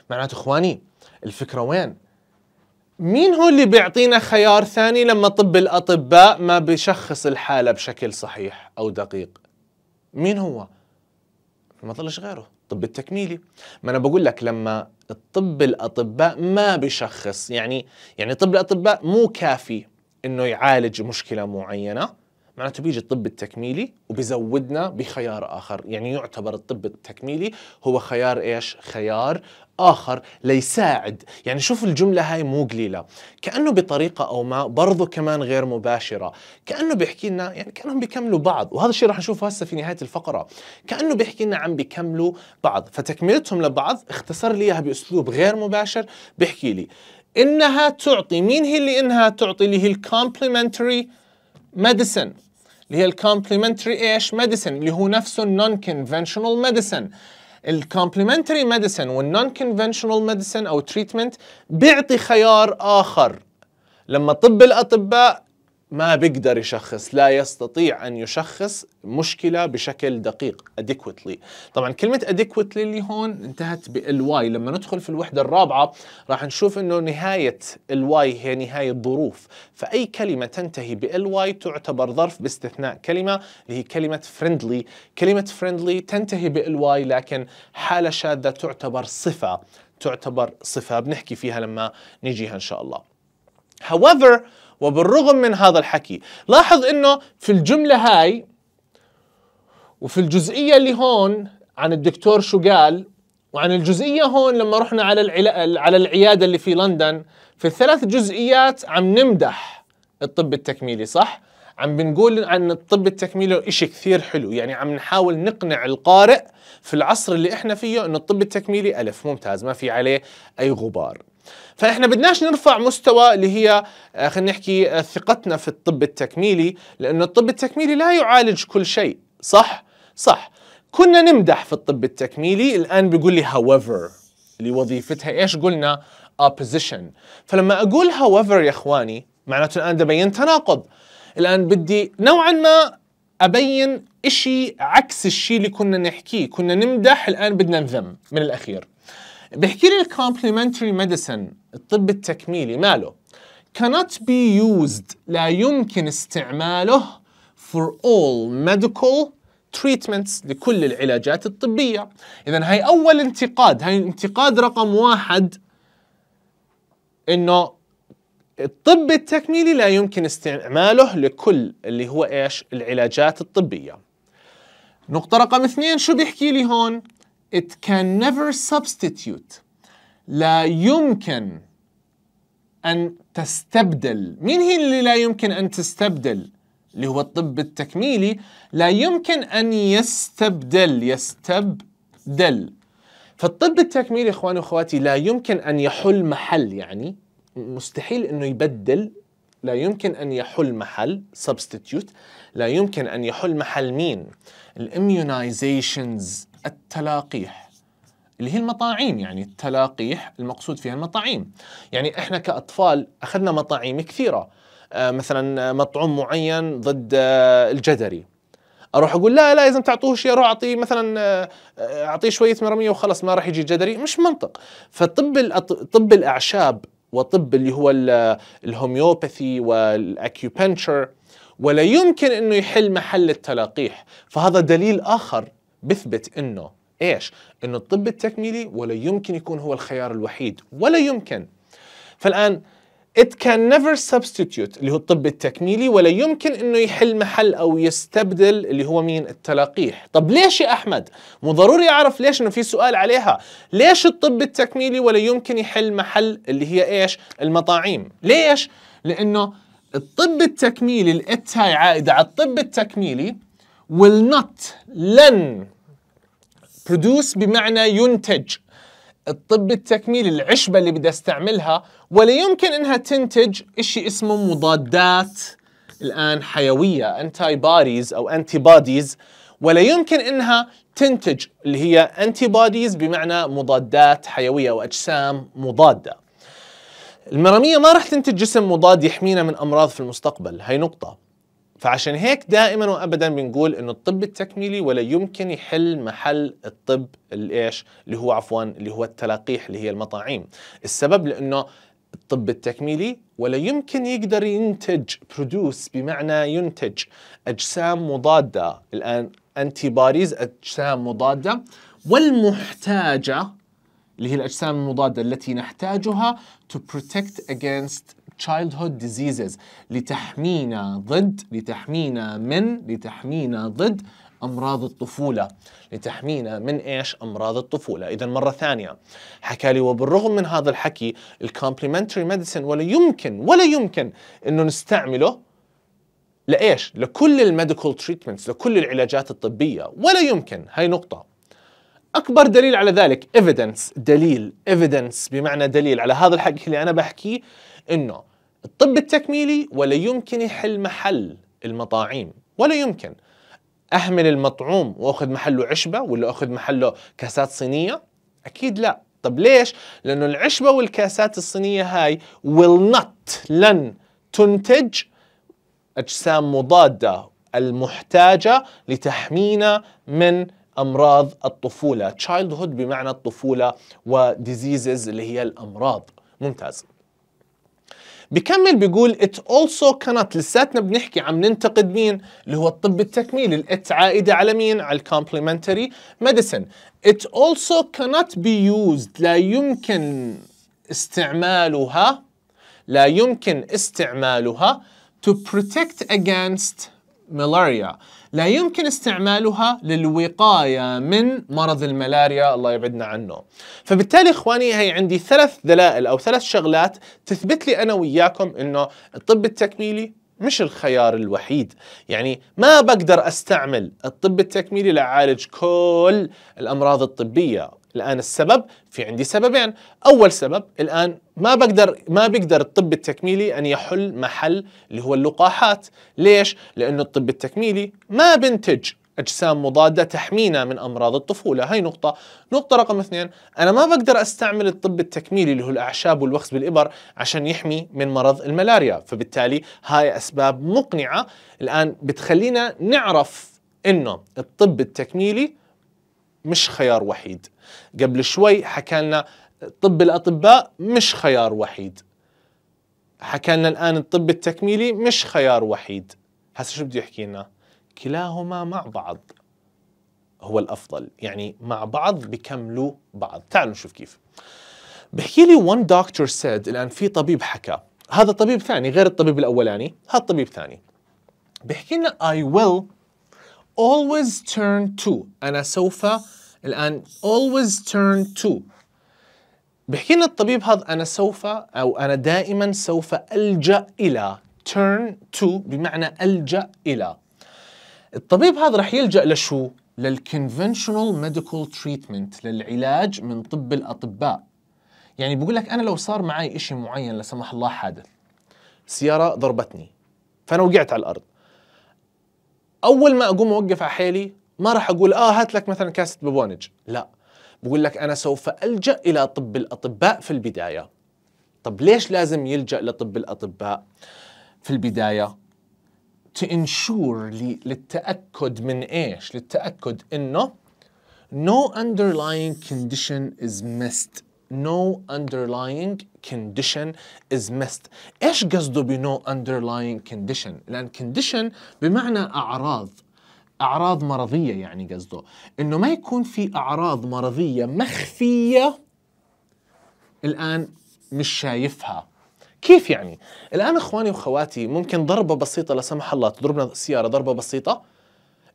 معناته إخواني الفكرة وين؟ مين هو اللي بيعطينا خيار ثاني لما طب الأطباء ما بيشخص الحالة بشكل صحيح أو دقيق؟ مين هو؟ ما طلش غيره الطب التكميلي ما انا بقول لك لما الطب الاطباء ما بشخص يعني يعني طب الاطباء مو كافي انه يعالج مشكله معينه معناته بيجي الطب التكميلي وبزودنا بخيار آخر يعني يعتبر الطب التكميلي هو خيار إيش؟ خيار آخر ليساعد يعني شوف الجملة هاي مو قليلة كأنه بطريقة أو ما برضو كمان غير مباشرة كأنه بيحكي لنا يعني كأنهم بيكملوا بعض وهذا الشيء راح نشوفه هسه في نهاية الفقرة كأنه بيحكي لنا عم بيكملوا بعض فتكملتهم لبعض اختصر لي إياها بأسلوب غير مباشر بيحكي لي إنها تعطي مين هي اللي إنها تعطي اللي هي الكومبلمنتري medicine اللي هي الكومبلمنتري ايش ميديسن اللي هو نفسه النون كونفشنال ميديسن الكومبلمنتري ميديسن والنون كونفشنال ميديسن او تريتمنت بيعطي خيار اخر لما طب الاطباء ما بيقدر يشخص لا يستطيع أن يشخص مشكلة بشكل دقيق adequately طبعا كلمة adequately اللي هون انتهت بالواي لما ندخل في الوحدة الرابعة راح نشوف انه نهاية الواي هي نهاية ظروف فأي كلمة تنتهي بالواي تعتبر ظرف باستثناء كلمة اللي هي كلمة friendly كلمة friendly تنتهي بالواي لكن حالة شاذة تعتبر صفة تعتبر صفة بنحكي فيها لما نجيها إن شاء الله however وبالرغم من هذا الحكي لاحظ انه في الجملة هاي وفي الجزئية اللي هون عن الدكتور شو قال وعن الجزئية هون لما رحنا على العلا... على العيادة اللي في لندن في الثلاث جزئيات عم نمدح الطب التكميلي صح؟ عم بنقول عن الطب التكميلي إشي كثير حلو يعني عم نحاول نقنع القارئ في العصر اللي احنا فيه انه الطب التكميلي ألف ممتاز ما في عليه أي غبار فاحنا بدناش نرفع مستوى اللي هي آه، خلينا نحكي آه، ثقتنا في الطب التكميلي لانه الطب التكميلي لا يعالج كل شيء صح صح كنا نمدح في الطب التكميلي الان بيقول لي however اللي وظيفتها ايش قلنا opposition فلما اقول however يا اخواني معناته الان ده بين تناقض الان بدي نوعا ما ابين اشي عكس الشيء اللي كنا نحكيه كنا نمدح الان بدنا نذم من الاخير بحكي لي الكومبلمنتري ميديسن الطب التكميلي ماله cannot be used لا يمكن استعماله for all medical treatments لكل العلاجات الطبية إذا هاي أول انتقاد هاي انتقاد رقم واحد إنه الطب التكميلي لا يمكن استعماله لكل اللي هو إيش العلاجات الطبية نقطة رقم اثنين شو بيحكي لي هون it can never substitute لا يمكن أن تستبدل مين هي اللي لا يمكن أن تستبدل اللي هو الطب التكميلي لا يمكن أن يستبدل يستبدل فالطب التكميلي إخواني وأخواتي لا يمكن أن يحل محل يعني مستحيل أنه يبدل لا يمكن أن يحل محل substitute لا يمكن أن يحل محل مين الاميونيزيشنز التلاقيح اللي هي المطاعيم يعني التلاقيح المقصود فيها المطاعيم يعني احنا كأطفال أخذنا مطاعيم كثيرة آه، مثلا مطعوم معين ضد آه، الجدري اروح اقول لا لا لازم تعطوه شيء اروح اعطيه مثلا آه، اعطيه شويه مرميه وخلص ما راح يجي جدري مش منطق فطب طب الاعشاب وطب اللي هو الهوميوباثي والاكيوبنشر ولا يمكن انه يحل محل التلاقيح فهذا دليل اخر بثبت انه ايش؟ انه الطب التكميلي ولا يمكن يكون هو الخيار الوحيد، ولا يمكن. فالان it can never substitute اللي هو الطب التكميلي ولا يمكن انه يحل محل او يستبدل اللي هو مين التلقيح طب ليش يا احمد مو ضروري اعرف ليش انه في سؤال عليها ليش الطب التكميلي ولا يمكن يحل محل اللي هي ايش المطاعيم ليش لانه الطب التكميلي الات هاي عائده على الطب التكميلي will not لن produce بمعنى ينتج الطب التكميلي العشبة اللي بدي استعملها ولا يمكن انها تنتج اشي اسمه مضادات الان حيوية انتي باديز او انتي باديز ولا يمكن انها تنتج اللي هي انتي باديز بمعنى مضادات حيوية واجسام مضادة المرامية ما راح تنتج جسم مضاد يحمينا من امراض في المستقبل هاي نقطة فعشان هيك دائما وابدا بنقول انه الطب التكميلي ولا يمكن يحل محل الطب الايش اللي هو عفوا اللي هو التلاقيح اللي هي المطاعيم السبب لانه الطب التكميلي ولا يمكن يقدر ينتج برودوس بمعنى ينتج اجسام مضاده الان انتي باريز اجسام مضاده والمحتاجه اللي هي الاجسام المضاده التي نحتاجها to protect against childhood diseases لتحمينا ضد لتحمينا من لتحمينا ضد امراض الطفوله لتحمينا من ايش امراض الطفوله اذا مره ثانيه حكى لي وبالرغم من هذا الحكي complementary medicine ولا يمكن ولا يمكن انه نستعمله لايش لكل الميديكال تريتمنتس لكل العلاجات الطبيه ولا يمكن هاي نقطه اكبر دليل على ذلك evidence دليل evidence بمعنى دليل على هذا الحكي اللي انا بحكيه انه الطب التكميلي ولا يمكن يحل محل المطاعيم ولا يمكن اهمل المطعوم واخذ محله عشبه ولا اخذ محله كاسات صينيه اكيد لا طب ليش لانه العشبه والكاسات الصينيه هاي will not لن تنتج اجسام مضاده المحتاجه لتحمينا من امراض الطفوله childhood بمعنى الطفوله وديزيزز اللي هي الامراض ممتاز بكمل بيقول it also cannot لساتنا بنحكي عم ننتقد مين اللي هو الطب التكميلي الات عائده على مين على complementary medicine it also cannot be used لا يمكن استعمالها لا يمكن استعمالها to protect against ملاريا لا يمكن استعمالها للوقاية من مرض الملاريا الله يبعدنا عنه فبالتالي إخواني هي عندي ثلاث دلائل أو ثلاث شغلات تثبت لي أنا وياكم أنه الطب التكميلي مش الخيار الوحيد يعني ما بقدر استعمل الطب التكميلي لأعالج كل الأمراض الطبية الان السبب في عندي سببين اول سبب الان ما بقدر ما بيقدر الطب التكميلي ان يحل محل اللي هو اللقاحات ليش لانه الطب التكميلي ما بنتج اجسام مضاده تحمينا من امراض الطفوله هاي نقطه نقطه رقم اثنين انا ما بقدر استعمل الطب التكميلي اللي هو الاعشاب والوخز بالابر عشان يحمي من مرض الملاريا فبالتالي هاي اسباب مقنعه الان بتخلينا نعرف انه الطب التكميلي مش خيار وحيد قبل شوي حكالنا طب الأطباء مش خيار وحيد حكالنا الآن الطب التكميلي مش خيار وحيد هسه شو بده يحكي لنا كلاهما مع بعض هو الأفضل يعني مع بعض بكملوا بعض تعالوا نشوف كيف بحكي لي one doctor said الآن في طبيب حكى هذا طبيب ثاني غير الطبيب الأولاني هذا طبيب ثاني بحكي لنا I will always turn to أنا سوف الآن always turn to بحكي لنا الطبيب هذا أنا سوف أو أنا دائما سوف ألجأ إلى turn to بمعنى ألجأ إلى الطبيب هذا رح يلجأ لشو؟ للconventional medical treatment للعلاج من طب الأطباء يعني بقول لك أنا لو صار معي إشي معين لا سمح الله حادث سيارة ضربتني فأنا وقعت على الأرض أول ما أقوم أوقف على حالي ما راح اقول اه هات لك مثلا كاسه بابونج لا بقول لك انا سوف الجا الى طب الاطباء في البدايه طب ليش لازم يلجا لطب الاطباء في البدايه to ensure لي للتاكد من ايش للتاكد انه no underlying condition is missed no underlying condition is missed ايش قصده ب no underlying condition لان condition بمعنى اعراض اعراض مرضيه يعني قصده انه ما يكون في اعراض مرضيه مخفيه الان مش شايفها كيف يعني الان اخواني واخواتي ممكن ضربه بسيطه لا سمح الله تضربنا سياره ضربه بسيطه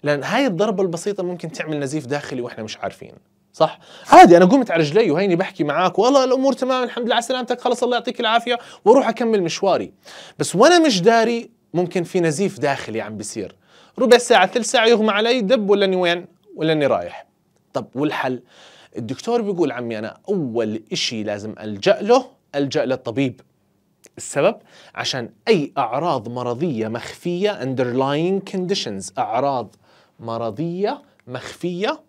لان هاي الضربه البسيطه ممكن تعمل نزيف داخلي واحنا مش عارفين صح عادي انا قمت على رجلي وهيني بحكي معاك والله الامور تمام الحمد لله على سلامتك خلص الله يعطيك العافيه واروح اكمل مشواري بس وانا مش داري ممكن في نزيف داخلي عم بيصير ربع ساعه ثلث ساعه يغمى علي دب ولا اني وين ولا اني رايح طب والحل الدكتور بيقول عمي انا اول إشي لازم الجا له الجا للطبيب السبب عشان اي اعراض مرضيه مخفيه underlying conditions اعراض مرضيه مخفيه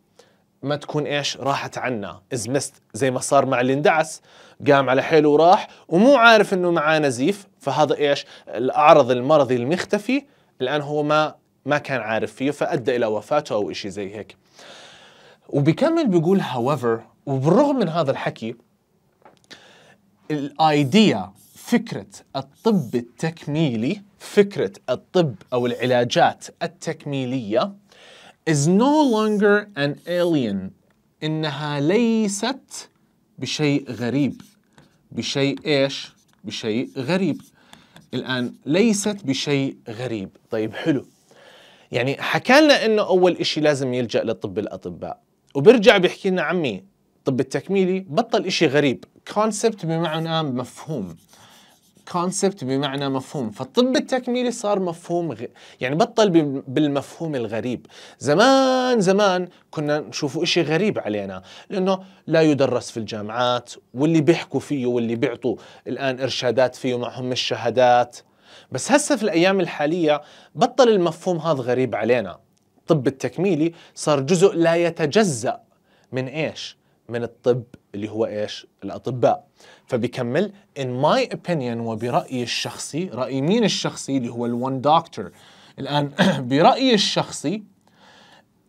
ما تكون ايش راحت عنا از مست زي ما صار مع اللي اندعس قام على حيله وراح ومو عارف انه معاه نزيف فهذا ايش الاعرض المرضي المختفي الان هو ما ما كان عارف فيه فأدى إلى وفاته أو إشي زي هيك وبيكمل بيقول however وبالرغم من هذا الحكي الايديا فكرة الطب التكميلي فكرة الطب أو العلاجات التكميلية is no longer an alien إنها ليست بشيء غريب بشيء إيش؟ بشيء غريب الآن ليست بشيء غريب طيب حلو يعني حكى لنا انه اول إشي لازم يلجا لطب الاطباء وبرجع بيحكي لنا عمي الطب التكميلي بطل إشي غريب كونسبت بمعنى مفهوم كونسبت بمعنى مفهوم فالطب التكميلي صار مفهوم غ... يعني بطل ب... بالمفهوم الغريب زمان زمان كنا نشوفه إشي غريب علينا لأنه لا يدرس في الجامعات واللي بيحكوا فيه واللي بيعطوا الآن إرشادات فيه معهم الشهادات بس هسه في الأيام الحالية بطل المفهوم هذا غريب علينا الطب التكميلي صار جزء لا يتجزأ من إيش؟ من الطب اللي هو إيش؟ الأطباء فبيكمل in my opinion وبرأيي الشخصي رأي مين الشخصي اللي هو الون دكتور الآن برأيي الشخصي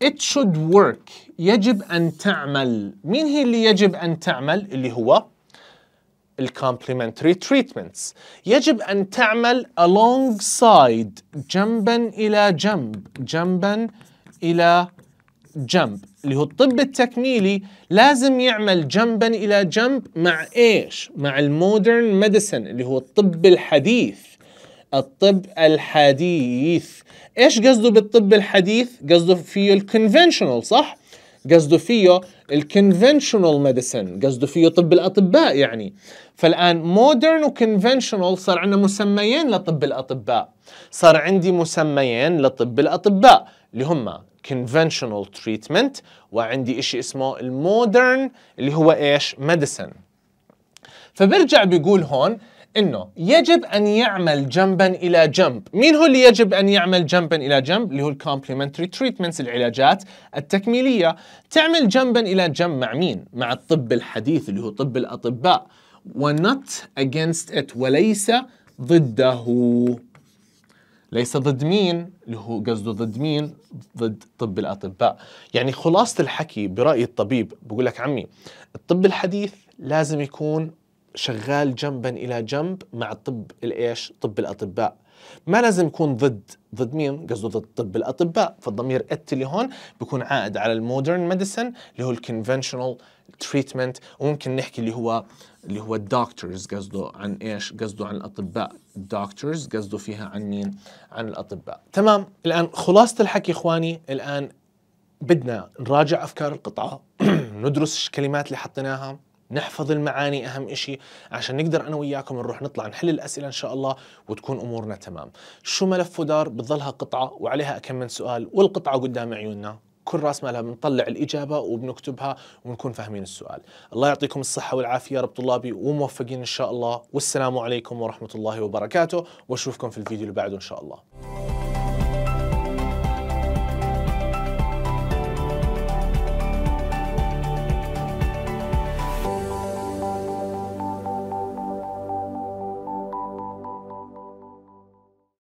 it should work يجب أن تعمل مين هي اللي يجب أن تعمل اللي هو complementary treatments يجب أن تعمل alongside جنبا إلى جنب جنبا إلى جنب اللي هو الطب التكميلي لازم يعمل جنبا إلى جنب مع إيش؟ مع المودرن ميديسن اللي هو الطب الحديث الطب الحديث ايش قصده بالطب الحديث؟ قصده فيه الكونفنشنال صح؟ قصده فيه الكونفنشنال ميديسن قصده فيه طب الاطباء يعني فالان مودرن وكونفنشنال صار عندنا مسميين لطب الاطباء صار عندي مسميين لطب الاطباء اللي هم conventional treatment وعندي شيء اسمه المودرن اللي هو ايش؟ medicine فبرجع بيقول هون انه يجب ان يعمل جنبا الى جنب، مين هو اللي يجب ان يعمل جنبا الى جنب؟ اللي هو الكومبلمنتري تريتمنتس العلاجات التكميليه، تعمل جنبا الى جنب مع مين؟ مع الطب الحديث اللي هو طب الاطباء ونوت اجينست ات وليس ضده. ليس ضد مين اللي هو قصده ضد مين ضد طب الاطباء يعني خلاصه الحكي براي الطبيب بقول لك عمي الطب الحديث لازم يكون شغال جنبا الى جنب مع طب الايش؟ طب الاطباء. ما لازم يكون ضد ضد مين؟ قصده ضد طب الاطباء، فالضمير ات اللي هون بيكون عائد على المودرن ميديسن اللي هو الكونفشنال تريتمنت وممكن نحكي اللي هو اللي هو الدكتورز قصده عن ايش؟ قصده عن الاطباء، الدكتورز قصده فيها عن مين؟ عن الاطباء، تمام؟ الان خلاصه الحكي اخواني الان بدنا نراجع افكار القطعه، ندرس الكلمات اللي حطيناها نحفظ المعاني أهم شيء عشان نقدر أنا وياكم نروح نطلع نحل الأسئلة إن شاء الله وتكون أمورنا تمام شو ملف ودار بتظلها قطعة وعليها كم من سؤال والقطعة قدام عيوننا كل راس مالها بنطلع الإجابة وبنكتبها ونكون فاهمين السؤال الله يعطيكم الصحة والعافية يا رب طلابي وموفقين إن شاء الله والسلام عليكم ورحمة الله وبركاته وأشوفكم في الفيديو اللي بعده إن شاء الله